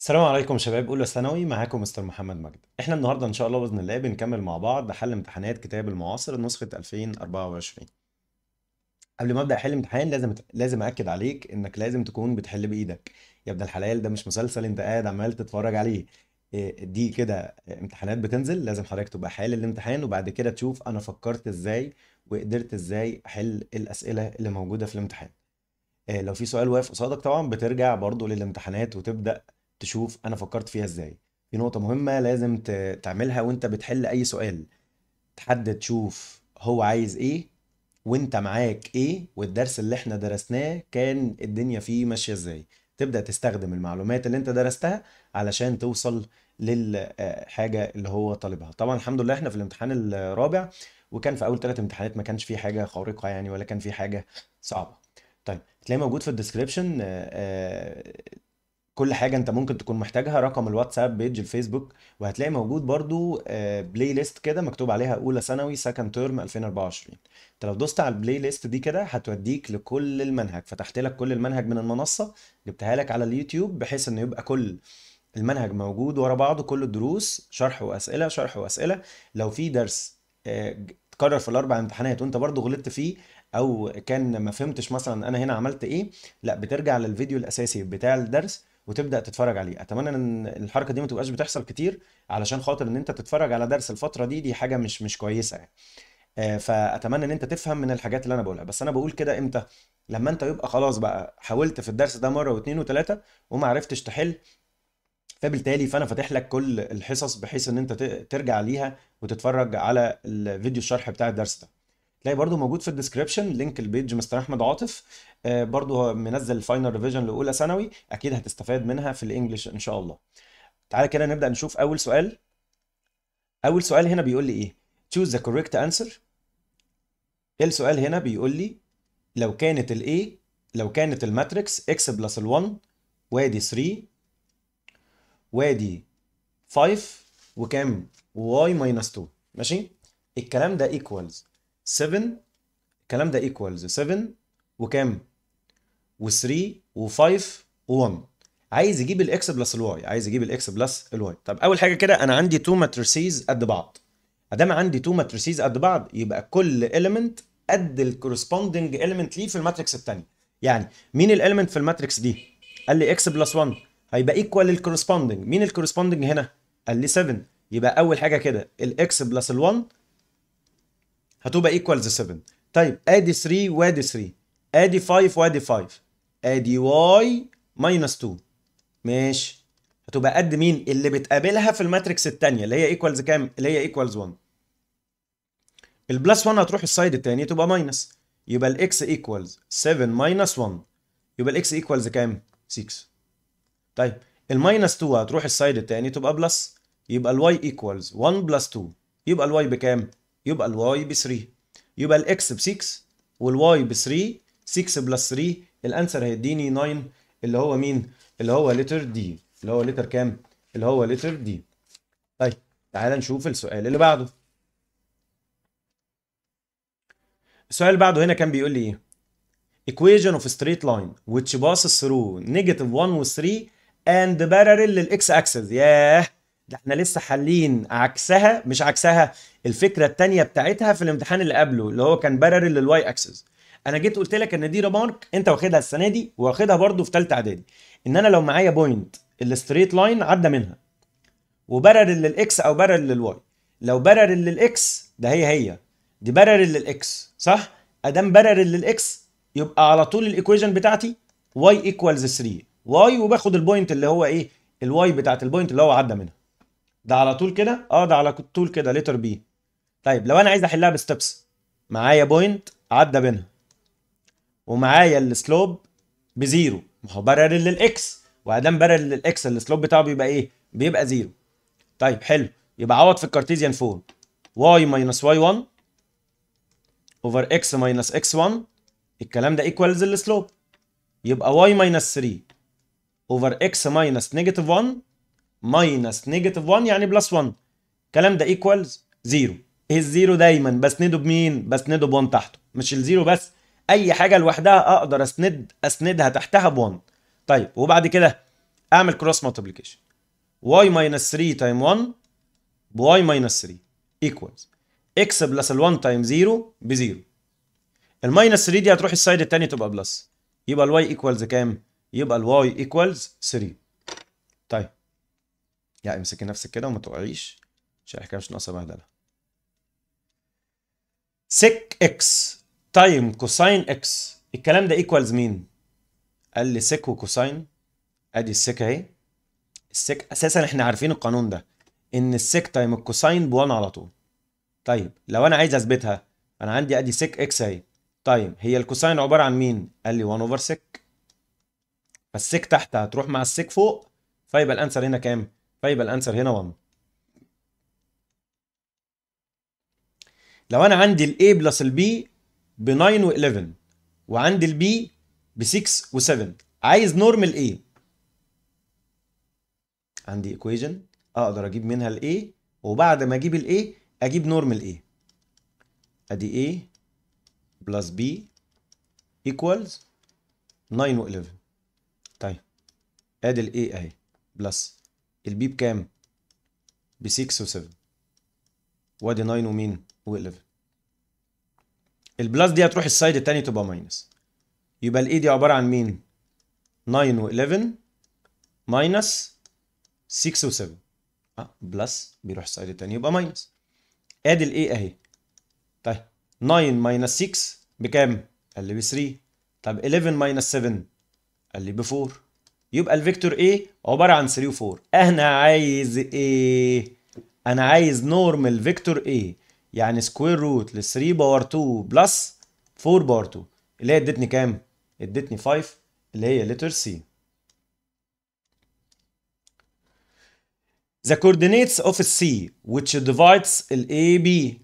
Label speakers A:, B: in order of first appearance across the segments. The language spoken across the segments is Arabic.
A: السلام عليكم شباب اولى ثانوي معاكم مستر محمد مجد احنا النهارده ان شاء الله باذن الله بنكمل مع بعض حل امتحانات كتاب المعاصر نسخه 2024 قبل ما ابدا احل امتحان لازم لازم اكد عليك انك لازم تكون بتحل بايدك يا ابن الحلال ده مش مسلسل انت قاعد عمال تتفرج عليه آه، دي كده امتحانات بتنزل لازم حضرتك تبقى حال الامتحان وبعد كده تشوف انا فكرت ازاي وقدرت ازاي احل الاسئله اللي موجوده في الامتحان آه، لو في سؤال واقف قصادك طبعا بترجع برضو للامتحانات وتبدا تشوف انا فكرت فيها ازاي دي نقطة مهمة لازم تعملها وانت بتحل اي سؤال تحدد تشوف هو عايز ايه وانت معاك ايه والدرس اللي احنا درسناه كان الدنيا فيه ماشية ازاي تبدأ تستخدم المعلومات اللي انت درستها علشان توصل للحاجة آه، اللي هو طالبها طبعا الحمد لله احنا في الامتحان الرابع وكان في اول ثلاث امتحانات ما كانش في حاجة خارقة يعني ولا كان في حاجة صعبة طيب تلاقي موجود في الديسكريبشن آه، آه، كل حاجه انت ممكن تكون محتاجها رقم الواتساب بيج الفيسبوك وهتلاقي موجود برضو بلاي آه، ليست كده مكتوب عليها اولى ثانوي سكند ترم 2024 انت لو دوست على البلاي ليست دي كده هتوديك لكل المنهج فتحت لك كل المنهج من المنصه جبتها لك على اليوتيوب بحيث انه يبقى كل المنهج موجود ورا بعضه كل الدروس شرح واسئله شرح واسئله لو في درس آه، تكرر اتكرر في الاربع امتحانات وانت برضو غلطت فيه او كان ما فهمتش مثلا انا هنا عملت ايه لا بترجع للفيديو الاساسي بتاع الدرس وتبدا تتفرج عليه اتمنى ان الحركه دي ما تبقاش بتحصل كتير علشان خاطر ان انت تتفرج على درس الفتره دي دي حاجه مش مش كويسه يعني آه، فاتمنى ان انت تفهم من الحاجات اللي انا بقولها بس انا بقول كده امتى لما انت يبقى خلاص بقى حاولت في الدرس ده مره واثنين وثلاثه وما عرفتش تحل فبالتالي فانا فاتح لك كل الحصص بحيث ان انت ترجع ليها وتتفرج على الفيديو الشرح بتاع الدرس ده تلاقي برضو موجود في الديسكربشن لينك البيج مستر احمد عاطف آه، برضو منزل الفاينل ريفيجن لاولى ثانوي اكيد هتستفاد منها في الانجليش ان شاء الله تعالى كده نبدا نشوف اول سؤال اول سؤال هنا بيقول لي ايه choose the correct answer السؤال هنا بيقول لي لو كانت الاي لو كانت الماتريكس اكس بلس ال 1 وادي 3 وادي 5 وكام واي ماينس 2 ماشي الكلام ده ايكوالز 7 الكلام ده ايكوالز 7 وكام و3 و5 و1 عايز يجيب الاكس بلس الواي عايز يجيب الاكس بلس الواي طب اول حاجه كده انا عندي تو ماتريسيز قد بعض ادام عندي تو ماتريسيز قد بعض يبقى كل اليمنت قد الكورسبوندنج اليمنت ليه في الماتريكس الثانيه يعني مين الاليمنت في الماتريكس دي قال لي اكس بلس 1 هيبقى ايكوال للكورسبوندنج مين الكورسبوندنج هنا قال لي 7 يبقى اول حاجه كده الاكس بلس ال1 هتبقى ايكوالز 7 طيب ادي 3 وادي 3 ادي 5 وادي 5 ادي واي ماينس 2 ماشي هتبقى قد مين اللي بتقابلها في الماتريكس الثانيه اللي هي ايكوالز كام اللي هي ايكوالز 1 البلس 1 هتروح السايد الثاني تبقى ماينس يبقى الاكس ايكوالز 7 ماينس 1 يبقى الاكس ايكوالز كام 6 طيب الماينس 2 هتروح السايد الثاني تبقى بلس يبقى الواي ايكوالز 1 بلس 2 يبقى الواي بكام يبقى الواي ب 3 يبقى الاكس ب 6 والواي ب 3 6 بلس 3 الانسر هيديني 9 اللي هو مين؟ اللي هو لتر دي اللي هو لتر كام؟ اللي هو لتر دي طيب تعالى نشوف السؤال اللي بعده السؤال اللي بعده هنا كان بيقول لي ايه؟ equation of straight line which passes through negative 1 و 3 and parallel للاكس اكسس ياه yeah. ده احنا لسه حالين عكسها مش عكسها الفكره الثانيه بتاعتها في الامتحان اللي قبله اللي هو كان برر للواي اكسس انا جيت قلت لك ان دي ريمارك انت واخدها السنه دي واخدها برده في ثالثه اعدادي ان انا لو معايا بوينت الستريت لاين عدى منها وبرر للاكس او برر للواي لو برر للاكس ده هي هي دي برر للاكس صح ادام برر للاكس يبقى على طول الايكويشن بتاعتي واي ايكوالز 3 واي وباخد البوينت اللي هو ايه الواي بتاعت البوينت اللي هو عدى منها ده على طول كده اه ده على طول كده ليتر بي طيب لو انا عايز احلها بستبس معايا بوينت عدى بينها ومعايا السلوب بزيرو ما هو برر للاكس وادام برر للاكس السلوب بتاعه بيبقى ايه بيبقى زيرو طيب حلو يبقى عوض في الكارتيزيان فورم واي ماينس واي 1 اوفر اكس ماينس اكس 1 الكلام ده ايكوالز السلوب يبقى واي ماينس 3 اوفر اكس ماينس نيجاتيف 1 ماينس نيجاتيف 1 يعني بلس 1 الكلام ده ايكوالز 0 ايه الزيرو دايما بسنده بمين بسنده ب1 تحته مش الزيرو بس اي حاجه لوحدها اقدر اسند اسندها تحتها ب1 طيب وبعد كده اعمل كروس مالتيبيكيشن y ماينس 3 تايم 1 بواي ماينس 3 ايكوالز اكس بلس ال1 تايم 0 ب 0 الماينس 3 دي هتروح السايد الثاني تبقى بلس يبقى الواي ايكوالز كام؟ يبقى الواي ايكوالز 3 لا يعني امسكي نفسك كده وما تقعيش عشان الحكايه مش ناقصه بهدله سك اكس تايم كوساين اكس الكلام ده ايكوالز مين قال لي سك وكوساين ادي السك اهي السك اساسا احنا عارفين القانون ده ان السك تايم الكوساين ب1 على طول طيب لو انا عايز اثبتها انا عندي ادي سك اكس اهي طيب هي الكوساين عباره عن مين قال لي 1 اوفر سك فالسك تحت هتروح مع السك فوق فيبقى الانسر هنا كام فيبقى الانسر هنا 1 لو انا عندي الاي بلس البي ب 9 و 11 وعندي البي ب 6 و 7 عايز نورمال ايه عندي ايكويجن اقدر اجيب منها الاي وبعد ما اجيب الاي اجيب نورمال ايه ادي اي بلس بي ايكوالز 9 و 11 طيب ادي الاي اهي بلس البي بكام ب 6 و7 وادي 9 ومين و11 البلس دي هتروح السايد التاني تبقى ماينس يبقى الاي دي عباره عن مين 9 و11 ماينس 6 و7 اه بلس بيروح السايد التاني يبقى ماينس ادي الاي اهي طيب 9 ماينس 6 بكام؟ قال لي ب 3 طب 11 ماينس 7 قال لي ب 4 يبقى الفيكتور A عبارة عن 3 و 4 انا عايز ايه انا عايز نورمال فيكتور A يعني سكوير روت ل 3 باور 2 بلس 4 باور 2 اللي هي ادتني كام ادتني 5 اللي هي لتر سي The coordinates of C which divides ال AB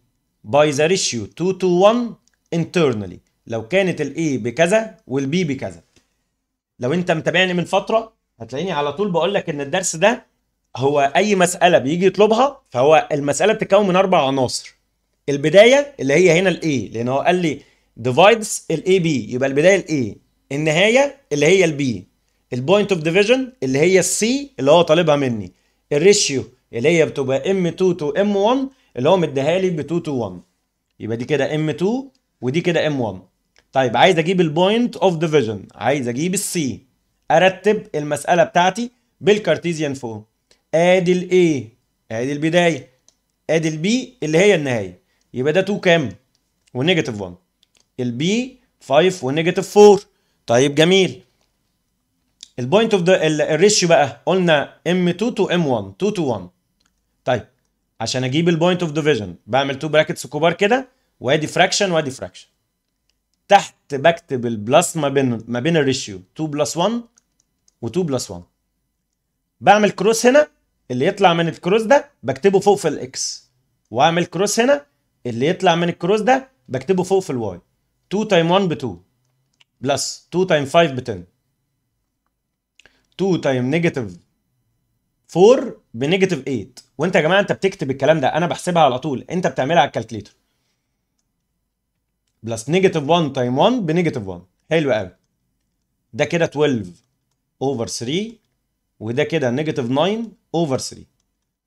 A: by the ratio 2 to 1 internally لو كانت ال A بكذا وال B بكذا لو انت متابعني من فتره هتلاقيني على طول بقول لك ان الدرس ده هو اي مساله بيجي يطلبها فهو المساله بتتكون من اربع عناصر البدايه اللي هي هنا الاي لان هو قال لي ديفايدز الاي بي يبقى البدايه الاي النهايه اللي هي البي البوينت اوف ديفيجن اللي هي السي اللي هو طالبها مني الريشيو اللي هي بتبقى ام 2 تو ام 1 اللي هو مديها لي ب 2 تو 1 يبقى دي كده ام 2 ودي كده ام 1 طيب عايز اجيب البوينت اوف ديفيجن عايز اجيب السي ارتب المساله بتاعتي بالكارتيزيان فورم ادي الاي ادي البدايه ادي البي اللي هي النهايه يبقى ده 2 كام ونيجاتيف 1 البي 5 ونيجاتيف 4 طيب جميل البوينت اوف ذا الريشيو بقى قلنا ام 2 تو ام 1 2 تو 1 طيب عشان اجيب البوينت اوف ديفيجن بعمل تو براكتس كبار كده وادي فراكشن وادي فراكشن تحت بكتب البلس ما بين ما بين الريشيو 2 بلس 1 و2 بلس 1 بعمل كروس هنا اللي يطلع من الكروس ده بكتبه فوق في الاكس واعمل كروس هنا اللي يطلع من الكروس ده بكتبه فوق في الواي 2 تايم 1 ب 2 بلس 2 تايم 5 ب 10 2 تايم نيجاتيف 4 بنيجاتيف 8 وانت يا جماعه انت بتكتب الكلام ده انا بحسبها على طول انت بتعملها على الكالكليتر بلس نيجاتيف 1 تايم 1 بنيجاتيف 1 حلو قوي ده كده 12 اوفر 3 وده كده نيجاتيف 9 اوفر 3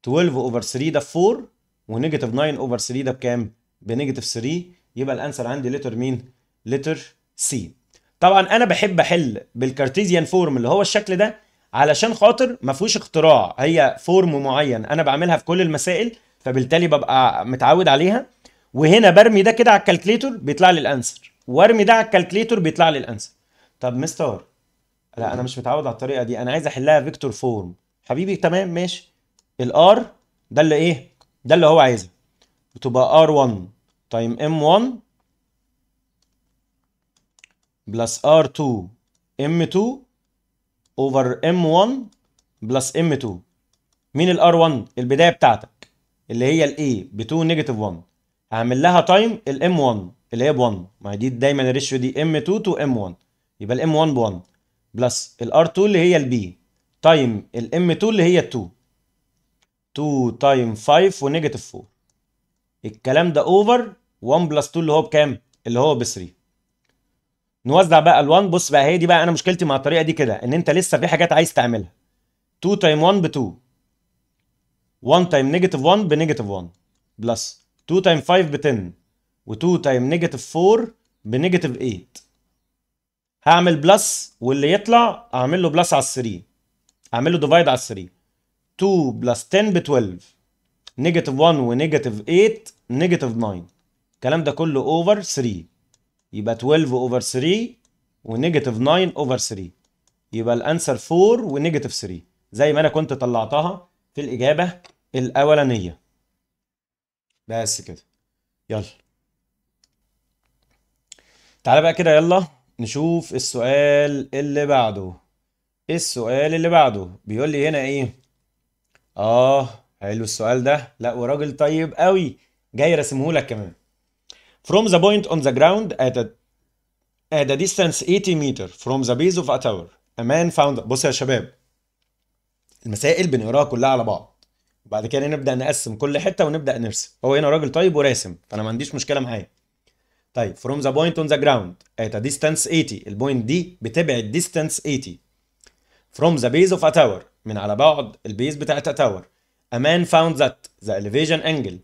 A: 12 اوفر 3 ده ب 4 ونيجاتيف 9 اوفر 3 ده بكام؟ بنيجاتيف 3 يبقى الانسر عندي لتر مين؟ لتر سي طبعا انا بحب احل بالكارتيزيان فورم اللي هو الشكل ده علشان خاطر ما فيهوش اختراع هي فورم معين انا بعملها في كل المسائل فبالتالي ببقى متعود عليها وهنا برمي ده كده على الكالكليتور بيطلع لي الانسر وارمي ده على الكالكليتور بيطلع لي الانسر طب مستر لا انا مش متعود على الطريقه دي انا عايز احلها فيكتور فورم حبيبي تمام ماشي الار ده اللي ايه ده اللي هو عايزه بتبقي ار r1 تايم ام 1 بلس ار 2 ام 2 اوفر ام 1 بلس ام 2 مين الار1 البدايه بتاعتك اللي هي الايه ب2 نيجاتيف 1 هعمل لها تايم الام 1 اللي هي ب 1 ما هي دي دايما الريشيو دي ام 2 تو ام 1 يبقى الام 1 ب 1 بلس الار 2 اللي هي البي تايم الام 2 اللي هي 2 2 تايم 5 ونيجاتيف 4 الكلام ده اوفر 1 بلس 2 اللي هو بكام؟ اللي هو ب 3 نوزع بقى ال1 بص بقى هي دي بقى انا مشكلتي مع الطريقه دي كده ان انت لسه في حاجات عايز تعملها 2 تايم 1 ب 2 1 تايم نيجاتيف 1 بنيجاتيف 1 بلس 2 تايم 5 ب 10 و2 تايم نيجاتيف 4 بنيجاتيف 8 هعمل بلس واللي يطلع اعمل له بلس على 3 اعمل له ديفايد على 3 2 بلس 10 ب 12 نيجاتيف 1 ونيجاتيف 8 نيجاتيف 9 الكلام ده كله اوفر 3 يبقى 12 اوفر 3 ونيجاتيف 9 اوفر 3 يبقى الانسر 4 ونيجاتيف 3 زي ما انا كنت طلعتها في الاجابه الاولانيه بس كده يلا تعالى بقى كده يلا نشوف السؤال اللي بعده إيه السؤال اللي بعده بيقول لي هنا ايه اه حلو السؤال ده لا وراجل طيب قوي جاي راسمه لك كمان from the point on the ground at a at a distance 80 meter from the base of a tower a man found بص يا شباب المسائل بنقراها كلها على بعض بعد كده نبدا نقسم كل حته ونبدا نرسم هو هنا راجل طيب وراسم فانا ما عنديش مشكله معاه طيب فروم ذا بوينت اون ذا جراوند ات ديستانس 80 البوينت دي بتبعد ديستانس 80 فروم ذا بيز اوف ا تاور من على بعد البيز بتاعت ا تاور ا مان فاوند ذات ذا اليفيجن انجل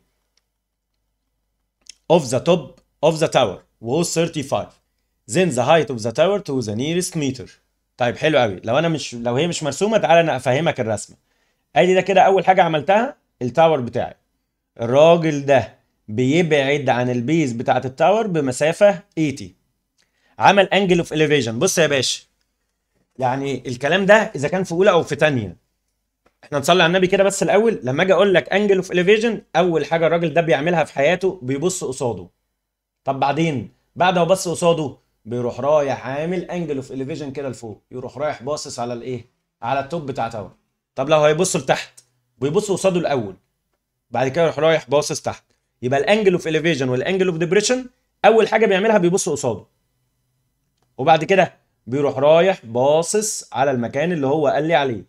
A: اوف ذا توب اوف ذا تاور was 35 ذن ذا هايت اوف ذا تاور تو ذا نيرست متر طيب حلو قوي لو انا مش لو هي مش مرسومه تعالى انا افهمك الرسمه ادي ده كده اول حاجه عملتها التاور بتاعي الراجل ده بيبعد عن البيز بتاعه التاور بمسافه 80 e عمل انجل اوف اليفيجن بص يا باشا يعني الكلام ده اذا كان في اولى او في ثانيه احنا نصلي على النبي كده بس الاول لما اجي اقول لك انجل اوف اليفيجن اول حاجه الراجل ده بيعملها في حياته بيبص قصاده طب بعدين بعد ما بص قصاده بيروح رايح عامل انجل اوف اليفيجن كده لفوق يروح رايح باصص على الايه على التوب بتاع تاور طب لو هيبص لتحت بيبصوا قصاده الاول بعد كده يروح رايح باصص تحت يبقى الانجل اوف اليفيجن والانجل اوف ديبريشن اول حاجه بيعملها بيبص قصاده وبعد كده بيروح رايح باصص على المكان اللي هو قال لي عليه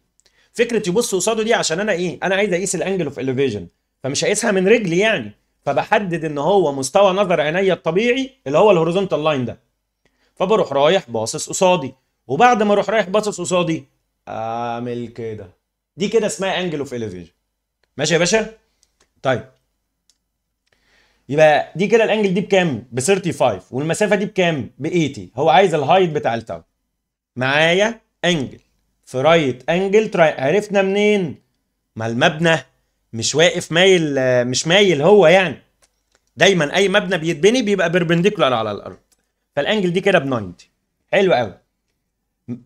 A: فكره يبص قصاده دي عشان انا ايه انا عايز اقيس الانجل اوف اليفيجن فمش هقيسها من رجلي يعني فبحدد ان هو مستوى نظر عينيا الطبيعي اللي هو الهوريزونتال لاين ده فبروح رايح باصص قصادي وبعد ما اروح رايح باصص قصادي اعمل كده دي كده اسمها انجل اوف اليفيشن ماشي يا باشا طيب يبقى دي كده الانجل دي بكام ب 35 والمسافه دي بكام ب 80 هو عايز الهايت بتاع التاو معايا انجل في رايت انجل تراي عرفنا منين ما المبنى مش واقف مايل مش مايل هو يعني دايما اي مبنى بيتبني بيبقى بيربنديكولار على الارض فالانجل دي كده ب 90 حلو قوي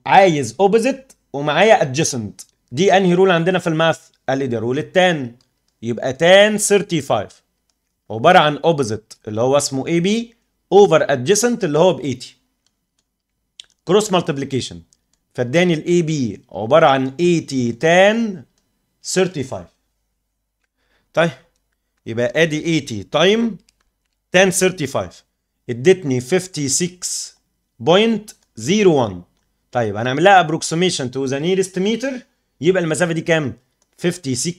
A: عايز اوبوزيت ومعايا ادجسنت دي انهي رول عندنا في الماث قال لي ايه ده رول التان يبقى تان 35 عباره عن اوبوزيت اللي هو اسمه اي بي اوفر ادجسنت اللي هو ب 80 كروس مالتيبليكيشن فاداني الاي بي عباره عن 80 تان 35 طيب يبقى ادي 80 تايم تان 35 ادتني 56.01 طيب هنعمل لها ابروكسيميشن تو ذا نيرست ميتر يبقى المسافه دي كام 56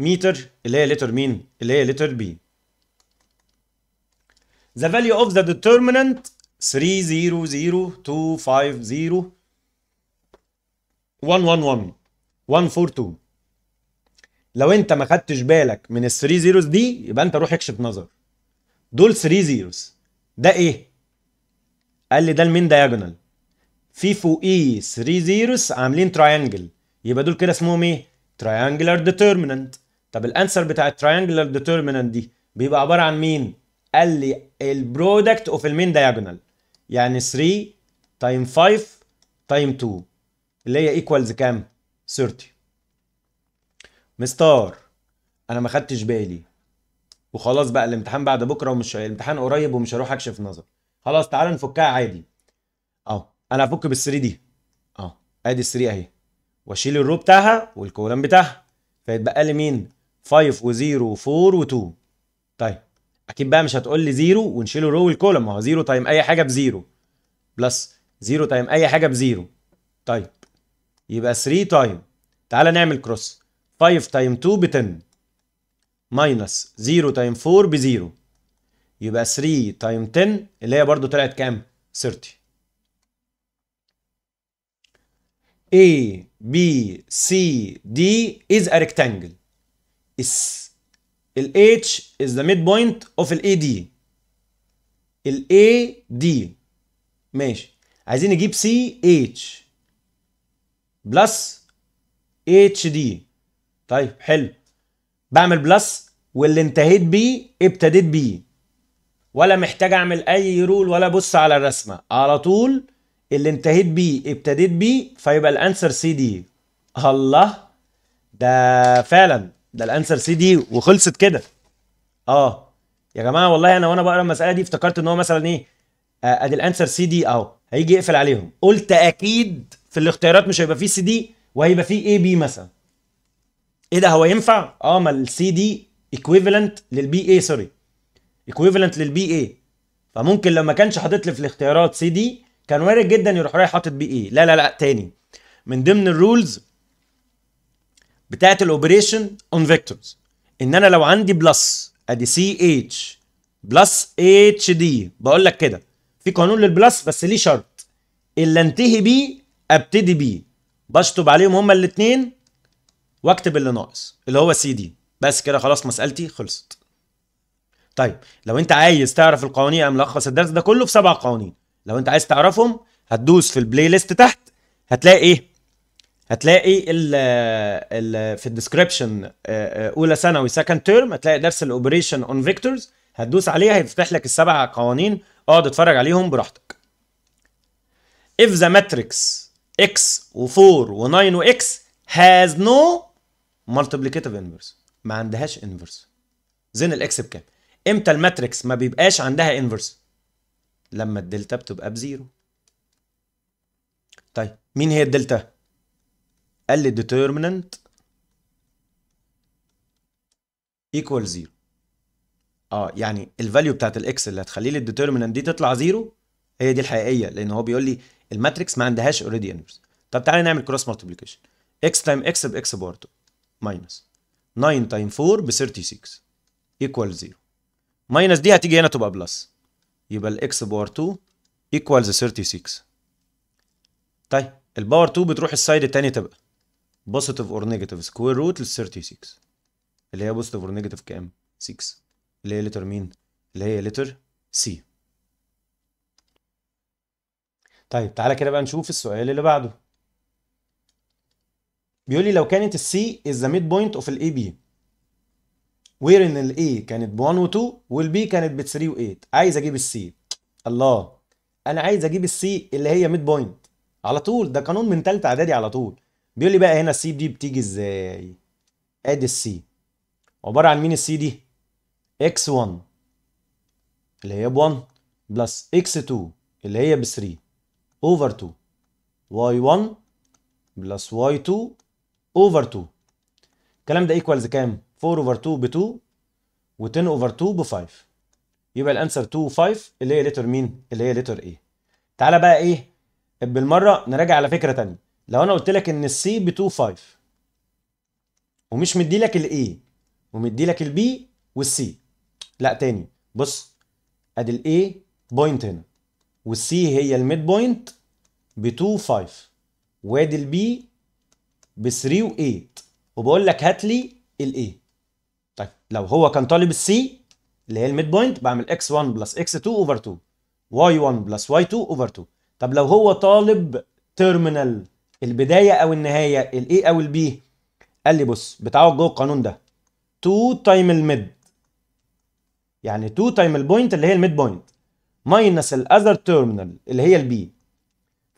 A: متر اللي هي لتر مين اللي هي لتر بي the value of the determinant 3002501111142 111 142 لو انت ما خدتش بالك من ال 3 زيروز دي يبقى انت روح اكشف نظر دول 3 زيروز ده ايه قال لي ده المين دايجونال في فوقيه 3 زيروز عاملين تراينجل يبقى دول كده اسمهم ايه تريانجلر ديترمينانت طب الانسر بتاع التريانجلر ديترمينانت دي بيبقى عباره عن مين قال لي البرودكت اوف المين دايجونال يعني 3 تايم 5 تايم 2 اللي هي ايكوالز كام 30 مستار انا ما خدتش بالي وخلاص بقى الامتحان بعد بكره ومش الامتحان قريب ومش هروح اكشف نظر خلاص تعالى نفكها عادي اهو انا هفك بال3 دي اهو ادي ال3 اهي واشيل الرو بتاعها والكولن بتاعها فيتبقى لي مين 5 و0 و4 و2 طيب اكيد بقى مش هتقول لي 0 ونشيل الرو والكولن ما هو 0 تايم اي حاجه بزيرو بلس 0 تايم اي حاجه بزيرو طيب يبقى 3 تايم تعالى نعمل كروس 5 تايم 2 ب 10 ماينس 0 تايم 4 ب 0 يبقى 3 تايم 10 اللي هي برضو طلعت كام 30 ايه بي دي از ا ريكتانجل اس الاتش از ذا ميد بوينت اوف ال دي ال دي ماشي عايزين نجيب سي اتش بلس اتش دي طيب حلو بعمل بلس واللي انتهيت بيه ابتديت بيه ولا محتاج اعمل اي رول ولا بص على الرسمه على طول اللي انتهيت بيه ابتديت بيه فيبقى الانسر سي دي الله ده فعلا ده الانسر سي دي وخلصت كده اه يا جماعه والله انا وانا بقرا المساله دي افتكرت ان هو مثلا ايه ادي آه، آه، الانسر سي دي اهو هيجي يقفل عليهم قلت اكيد في الاختيارات مش هيبقى فيه سي دي وهيبقى فيه اي بي مثلا ايه ده هو ينفع اه ما السي دي ايكويفالنت للبي اي سوري ايكويفالنت للبي اي فممكن لو ما كانش حاطط لي في الاختيارات سي دي كان وارد جدا يروح رايح حاطط بيه ايه لا لا لا تاني من ضمن الرولز بتاعت الاوبريشن اون فيكتورز ان انا لو عندي بلس ادي سي اتش بلس اتش دي بقول لك كده في قانون للبلس بس ليه شرط اللي انتهي بيه ابتدي بيه بشطب عليهم هما الاثنين واكتب اللي ناقص اللي هو سي دي بس كده خلاص مسالتي خلصت طيب لو انت عايز تعرف القوانين ملخص الدرس ده كله في سبع قوانين لو انت عايز تعرفهم هتدوس في البلاي ليست تحت هتلاقي ايه هتلاقي الـ الـ في الديسكربشن آه، آه، اولى ثانوي سكند تيرم هتلاقي درس الاوبريشن اون فيكتورز هتدوس عليها هيفتح لك السبع قوانين اقعد اتفرج عليهم براحتك if the matrix x و4 و9 x has no multiplicative inverse ما عندهاش inverse زين الاكس بكام امتى الماتريكس ما بيبقاش عندها inverse لما الدلتا بتبقى بزيرو طيب مين هي الدلتا قال لي determinant ايكوال زيرو اه يعني الفاليو بتاعت الاكس اللي هتخلي لي الديترمينانت دي تطلع زيرو هي دي الحقيقيه لان هو بيقول لي الماتريكس ما عندهاش اوريدي انفرس طب تعالى نعمل كروس مالتيبيكيشن اكس تايم اكس باكس بار 2 ماينس 9 تايم 4 ب 36 ايكوال 0 ماينس دي هتيجي هنا تبقى بلس يبقى الـ x باور 2 ايكوالز 36 طيب الباور 2 بتروح السايد التاني تبقى بوزيتيف اور نيجاتيف سكوير روت لل 36 اللي هي بوزيتيف اور نيجاتيف كام 6 اللي هي لتر مين اللي هي لتر سي طيب تعالى كده بقى نشوف السؤال اللي بعده بيقول لي لو كانت السي از ذا ميد بوينت اوف الاي بي وير ان الاي كانت ب 1 و 2 والبي كانت ب 3 و 8 عايز اجيب السي الله انا عايز اجيب السي اللي هي ميد بوينت على طول ده قانون من ثالثه اعدادي على طول بيقول لي بقى هنا السي دي بتيجي ازاي ادي السي عباره عن مين السي دي اكس 1 اللي هي ب 1 بلس اكس 2 اللي هي ب 3 اوفر 2 واي 1 بلس واي 2 اوفر 2 الكلام ده ايكوالز كام 4 اوفر 2 ب 2 و10 اوفر 2 ب 5 يبقى الانسر 2 و5 اللي هي لتر مين اللي هي لتر ايه؟ تعالى بقى ايه بالمره نراجع على فكره ثانيه لو انا قلت لك ان السي ب 2 5 ومش مدي لك الاي ومدي لك البي والسي لا تاني بص ادي الاي بوينت هنا والسي هي الميد بوينت ب 2 5 وادي البي ب 3 و8 وبقول لك هات لي الاي طيب لو هو كان طالب السي اللي هي الميد بوينت بعمل x1 بلس x2 اوفر 2 y1 بلس y2 اوفر 2 طب لو هو طالب تيرمينال البدايه او النهايه الاي او البي قال لي بص بتعود جوه القانون ده 2 تايم الميد يعني 2 تايم البوينت اللي هي الميد بوينت ماينس الاذر تيرمينال اللي هي البي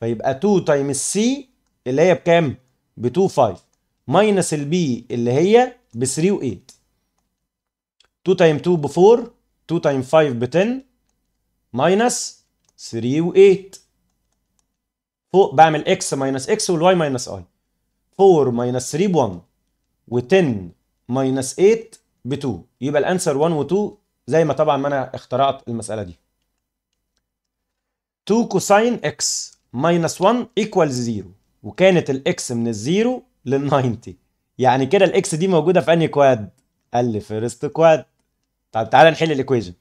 A: فيبقى 2 تايم السي اللي هي بكام؟ ب 2 5 ماينس البي اللي هي ب 3 و 8 2 تايم 2 ب 4 2 تايم 5 ب 10 ماينس 3 و 8 فوق بعمل x ماينس x والy ماينس i 4 ماينس 3 ب 1 و10 ماينس 8 ب 2 يبقى الانسر 1 و2 زي ما طبعا ما انا اخترعت المساله دي 2 كوساين x ماينس 1 ايكوال 0 وكانت الاكس من الزيرو لل 90 يعني كده الاكس دي موجوده في انهي كواد؟ قال لي فيرست كواد طب تعالى نحل الايكويجن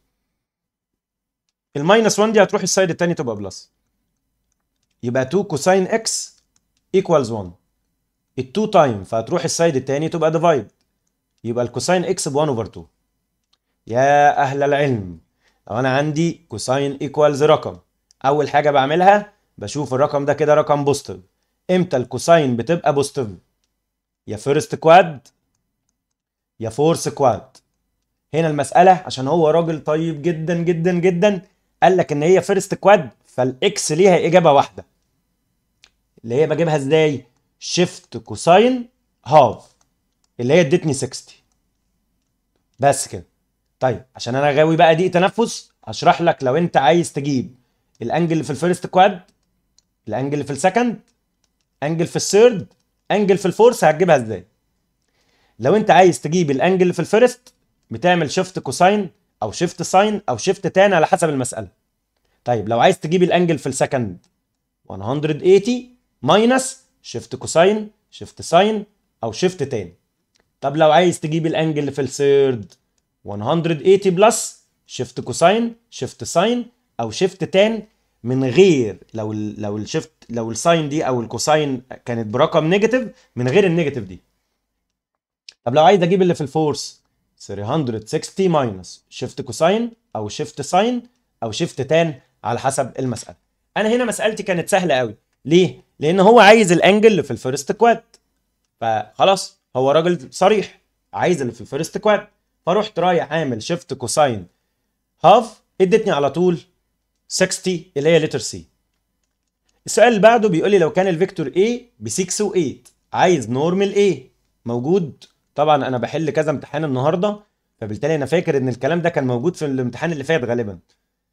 A: الماينس 1 دي هتروح السايد الثاني تبقى بلس يبقى 2 كوساين اكس ايكوالز 1 ال2 تايم فهتروح السايد الثاني تبقى ديفايد يبقى الكوساين اكس ب 1 اوفر 2 يا اهل العلم لو انا عندي كوساين ايكوالز رقم اول حاجه بعملها بشوف الرقم ده كده رقم بوستيف امتى الكوساين بتبقى بوستيف يا فيرست كواد يا فورس كواد هنا المساله عشان هو راجل طيب جدا جدا جدا قال لك ان هي فيرست كواد فالاكس ليها اجابه واحده اللي هي بجيبها ازاي شيفت كوساين هاف اللي هي ادتني 60 بس كده طيب عشان انا غاوي بقى دقيق تنفس هشرح لك لو انت عايز تجيب الانجل اللي في الفيرست كواد الانجل اللي في السكند انجل في الثيرد انجل في الفورس هتجيبها ازاي لو انت عايز تجيب الانجل اللي في الفيرست بتعمل شيفت كوساين او شيفت ساين او شيفت تان على حسب المساله طيب لو عايز تجيب الانجل في السكند 180 ماينس شيفت كوساين شيفت ساين او شيفت تان طب لو عايز تجيب الانجل في الثيرد 180 بلس شيفت كوساين شيفت ساين او شيفت تان من غير لو الـ لو الشيفت لو الساين دي او الكوساين كانت برقم نيجاتيف من غير النيجاتيف دي طب لو عايز اجيب اللي في الفورس 360 ماينس شيفت كوساين او شيفت ساين او شيفت تان على حسب المساله انا هنا مسالتي كانت سهله قوي ليه لان هو عايز الانجل اللي في الفيرست كواد فخلاص هو راجل صريح عايز اللي في الفيرست كواد فرحت رايح عامل شيفت كوساين هاف ادتني على طول 60 اللي هي لتر سي السؤال اللي بعده بيقول لي لو كان الفيكتور A ب 6 و 8 عايز نورمال A موجود طبعا انا بحل كذا امتحان النهارده فبالتالي انا فاكر ان الكلام ده كان موجود في الامتحان اللي فات غالبا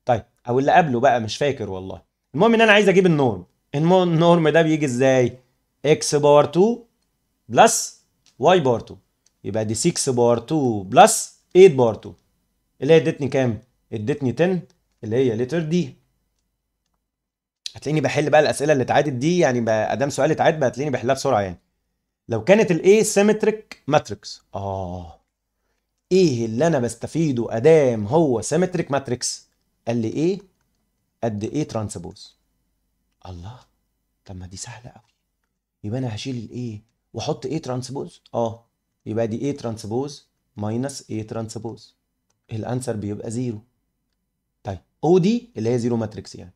A: طيب او اللي قبله بقى مش فاكر والله المهم ان انا عايز اجيب النورم النورم ده بيجي ازاي اكس باور 2 بلس واي باور 2 يبقى دي 6 باور 2 بلس 8 باور 2 اللي هي ادتني كام ادتني 10 اللي هي لتر دي هتلاقيني بحل بقى الاسئله اللي اتعادت دي يعني ادام سؤال اتعاد بقى هتلاقيني بحلها بسرعه يعني لو كانت A سيمتريك ماتريكس اه ايه اللي انا بستفيده ادام هو سيمتريك ماتريكس قال لي ايه قد ايه ترانسبوز الله طب ما دي سهله قوي يبقى انا هشيل A واحط ايه ترانسبوز اه يبقى دي ايه ترانسبوز ماينس ايه ترانسبوز الانسر بيبقى زيرو طيب او دي اللي هي زيرو ماتريكس يعني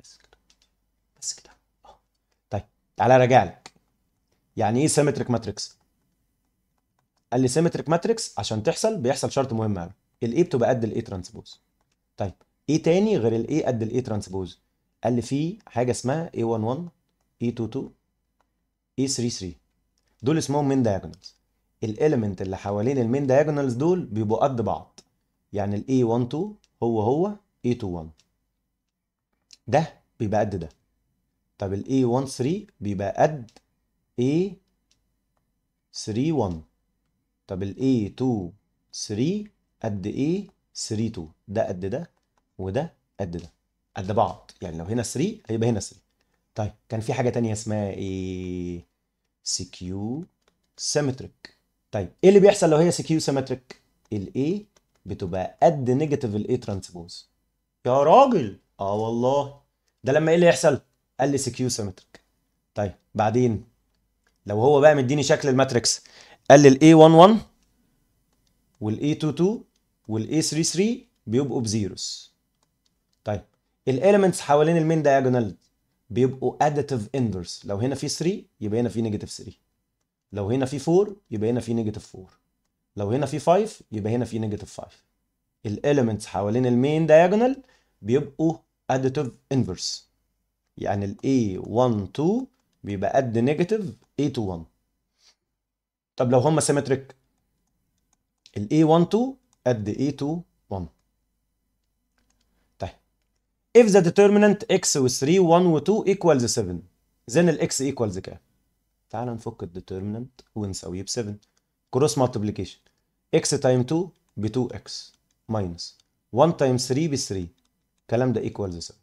A: بس كده بس كده اه طيب تعالى راجع لك يعني ايه سيمتريك ماتريكس قال لي سيمتريك ماتريكس عشان تحصل بيحصل شرط مهم قوي الاي بتبقى قد الاي ترانسبوز طيب ايه تاني غير الاي قد الاي ترانسبوز قال لي في حاجه اسمها اي 11 اي 22 اي 33 دول اسمهم مين دايجونالز الاليمنت اللي حوالين المين دايجونالز دول بيبقوا قد بعض يعني الاي 12 هو هو اي 21 ده بيبقى قد ده طب الاي 13 بيبقى قد A 3 1 طب ال A 2 3 قد A 3 2 ده قد ده وده قد ده قد بعض يعني لو هنا 3 هيبقى هنا 3 طيب كان في حاجه تانية اسمها ايه سكيو سيمتريك طيب ايه اللي بيحصل لو هي سكيو سيمتريك ال A بتبقى قد نيجاتيف ال A ترانسبوز يا راجل اه والله ده لما ايه اللي يحصل قال لي سكيو سيمتريك طيب بعدين لو هو بقى مديني شكل الماتريكس قال لي A11 والA22 والA33 بيبقوا بزيروس طيب الاليمنتس حوالين المين دايجونال بيبقوا اديتيف اندرز لو هنا في 3 يبقى هنا في نيجاتيف 3 لو هنا في 4 يبقى هنا في نيجاتيف 4 لو هنا في 5 يبقى هنا في نيجاتيف 5 الاليمنتس حوالين المين دايجونال بيبقوا اديتيف انفرس يعني الاي A12 بيبقى قد نيجاتيف A to 1 طب لو هما سيمتريك ال A12 قد A21 طيب if the determinant x و 3 1 و 2 equals 7 then ال x equals كام؟ تعال نفك determinant ونساويه ب 7 كروس مالتيبليكيشن x تايم 2 ب 2x ماينس 1 تايم 3 ب 3 الكلام ده equals 7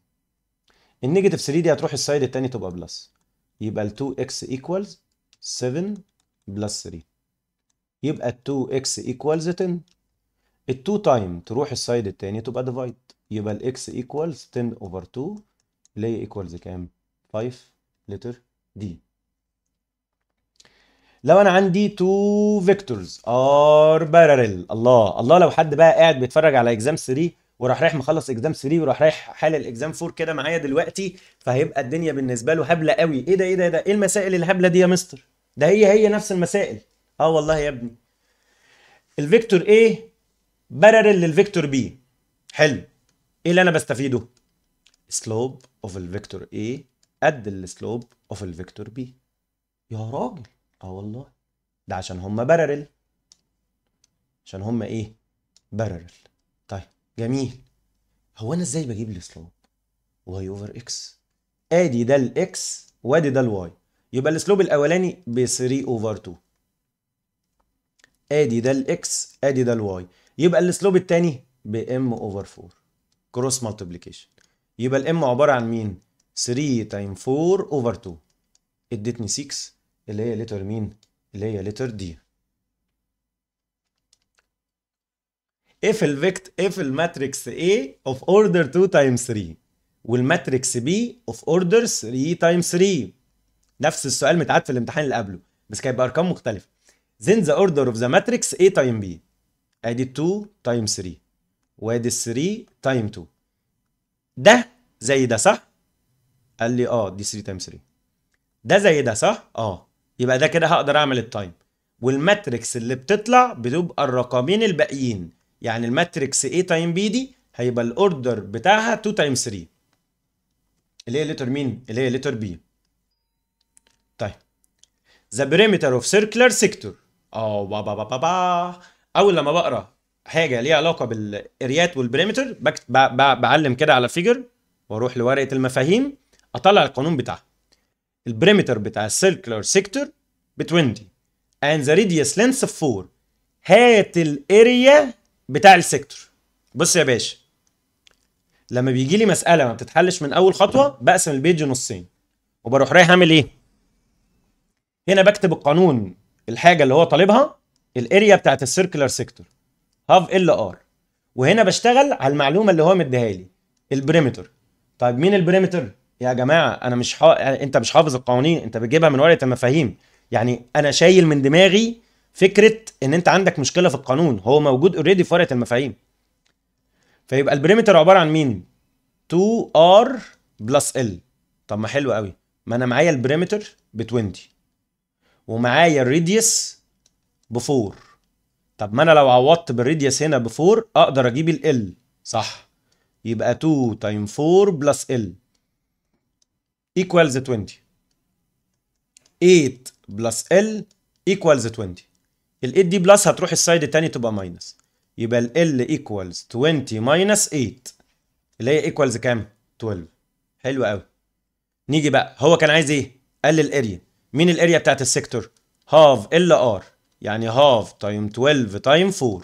A: النيجاتيف 3 دي هتروح السايد التاني تبقى بلس يبقى ال 2x equals 7 plus 3 يبقى ال 2x equals 10 ال 2 تايم تروح السايد التاني تبقى ديفايد يبقى ال x equals 10 over 2 اللي هي equals كام؟ 5 لتر دي لو انا عندي تو فيكتورز ار باراليل الله الله لو حد بقى قاعد بيتفرج على اكزام 3 وراح رايح مخلص اكزام 3 وراح رايح حالل اكزام 4 كده معايا دلوقتي فهيبقى الدنيا بالنسبه له هبله قوي ايه ده ايه ده ايه ده ايه المسائل الهبله دي يا مستر ده هي هي نفس المسائل اه والله يا ابني الفيكتور A بارلل للفيكتور B حلو ايه اللي انا بستفيده سلوب اوف الفيكتور A قد السلوب اوف الفيكتور B يا راجل اه والله ده عشان هما بارلل عشان هما ايه بارلل جميل هو انا ازاي بجيب السلوب واي اوفر اكس ادي ده الاكس وادي ده الواي يبقى السلوب الاولاني ب 3 اوفر 2 ادي ده الاكس ادي ده الواي يبقى السلوب الثاني ب ام اوفر 4 كروس مالتيبليكيشن يبقى الام عباره عن مين 3 تايم 4 اوفر 2 ادتني 6 اللي هي لتر مين اللي هي لتر دي اف الفيكت اف الماتريكس A of order 2 تايم 3 والماتريكس B of order 3 تايم 3 نفس السؤال متعاد في الامتحان اللي قبله بس كان بارقام مختلفه then the order of the matrix A تايم B ادي 2 تايم 3 وادي 3 تايم 2 ده زي ده صح قال لي اه دي 3 تايم 3 ده زي ده صح اه يبقى ده كده هقدر اعمل التايم والماتريكس اللي بتطلع بتبقى الرقمين الباقيين يعني الماتريكس A تايم B دي هيبقى الاوردر بتاعها 2 تايم 3 اللي هي لتر مين؟ اللي هي لتر B طيب The perimeter of circular sector اه با با با با اول لما بقرا حاجه ليها علاقه بالاريات والبريمتر بعلم كده على فيجر واروح لورقه المفاهيم اطلع القانون بتاعها البريمتر بتاع السيركلر سيكتور ب 20 and the radius length of 4 هات الاريا بتاع السيكتور بص يا باشا لما بيجي لي مساله ما بتتحلش من اول خطوه بقسم البيج نصين وبروح رايح اعمل ايه هنا بكتب القانون الحاجه اللي هو طالبها الاريا بتاعت السيركلر سيكتور هاف ال ار وهنا بشتغل على المعلومه اللي هو مديها لي البريمتر طيب مين البريمتر يا جماعه انا مش حا... انت مش حافظ القوانين انت بتجيبها من ورقه المفاهيم يعني انا شايل من دماغي فكره ان انت عندك مشكله في القانون هو موجود اوريدي في ورقه المفاهيم فيبقى البريمتر عباره عن مين 2 ار بلس ال طب ما حلو قوي ما انا معايا البريمتر ب 20 ومعايا الريديوس ب 4 طب ما انا لو عوضت بالريديوس هنا ب 4 اقدر اجيب ال صح يبقى 2 تايم 4 بلس ال ايكوالز 20 8 بلس ال ايكوالز 20 ال 8 دي بلس هتروح السايد التاني تبقى ماينس يبقى ال ال ايكوالز 20 ماينس 8 اللي هي ايكوالز كام 12 حلو قوي نيجي بقى هو كان عايز ايه قال لي الاريا مين الاريا بتاعت السيكتور هاف ال ار يعني هاف تايم 12 تايم 4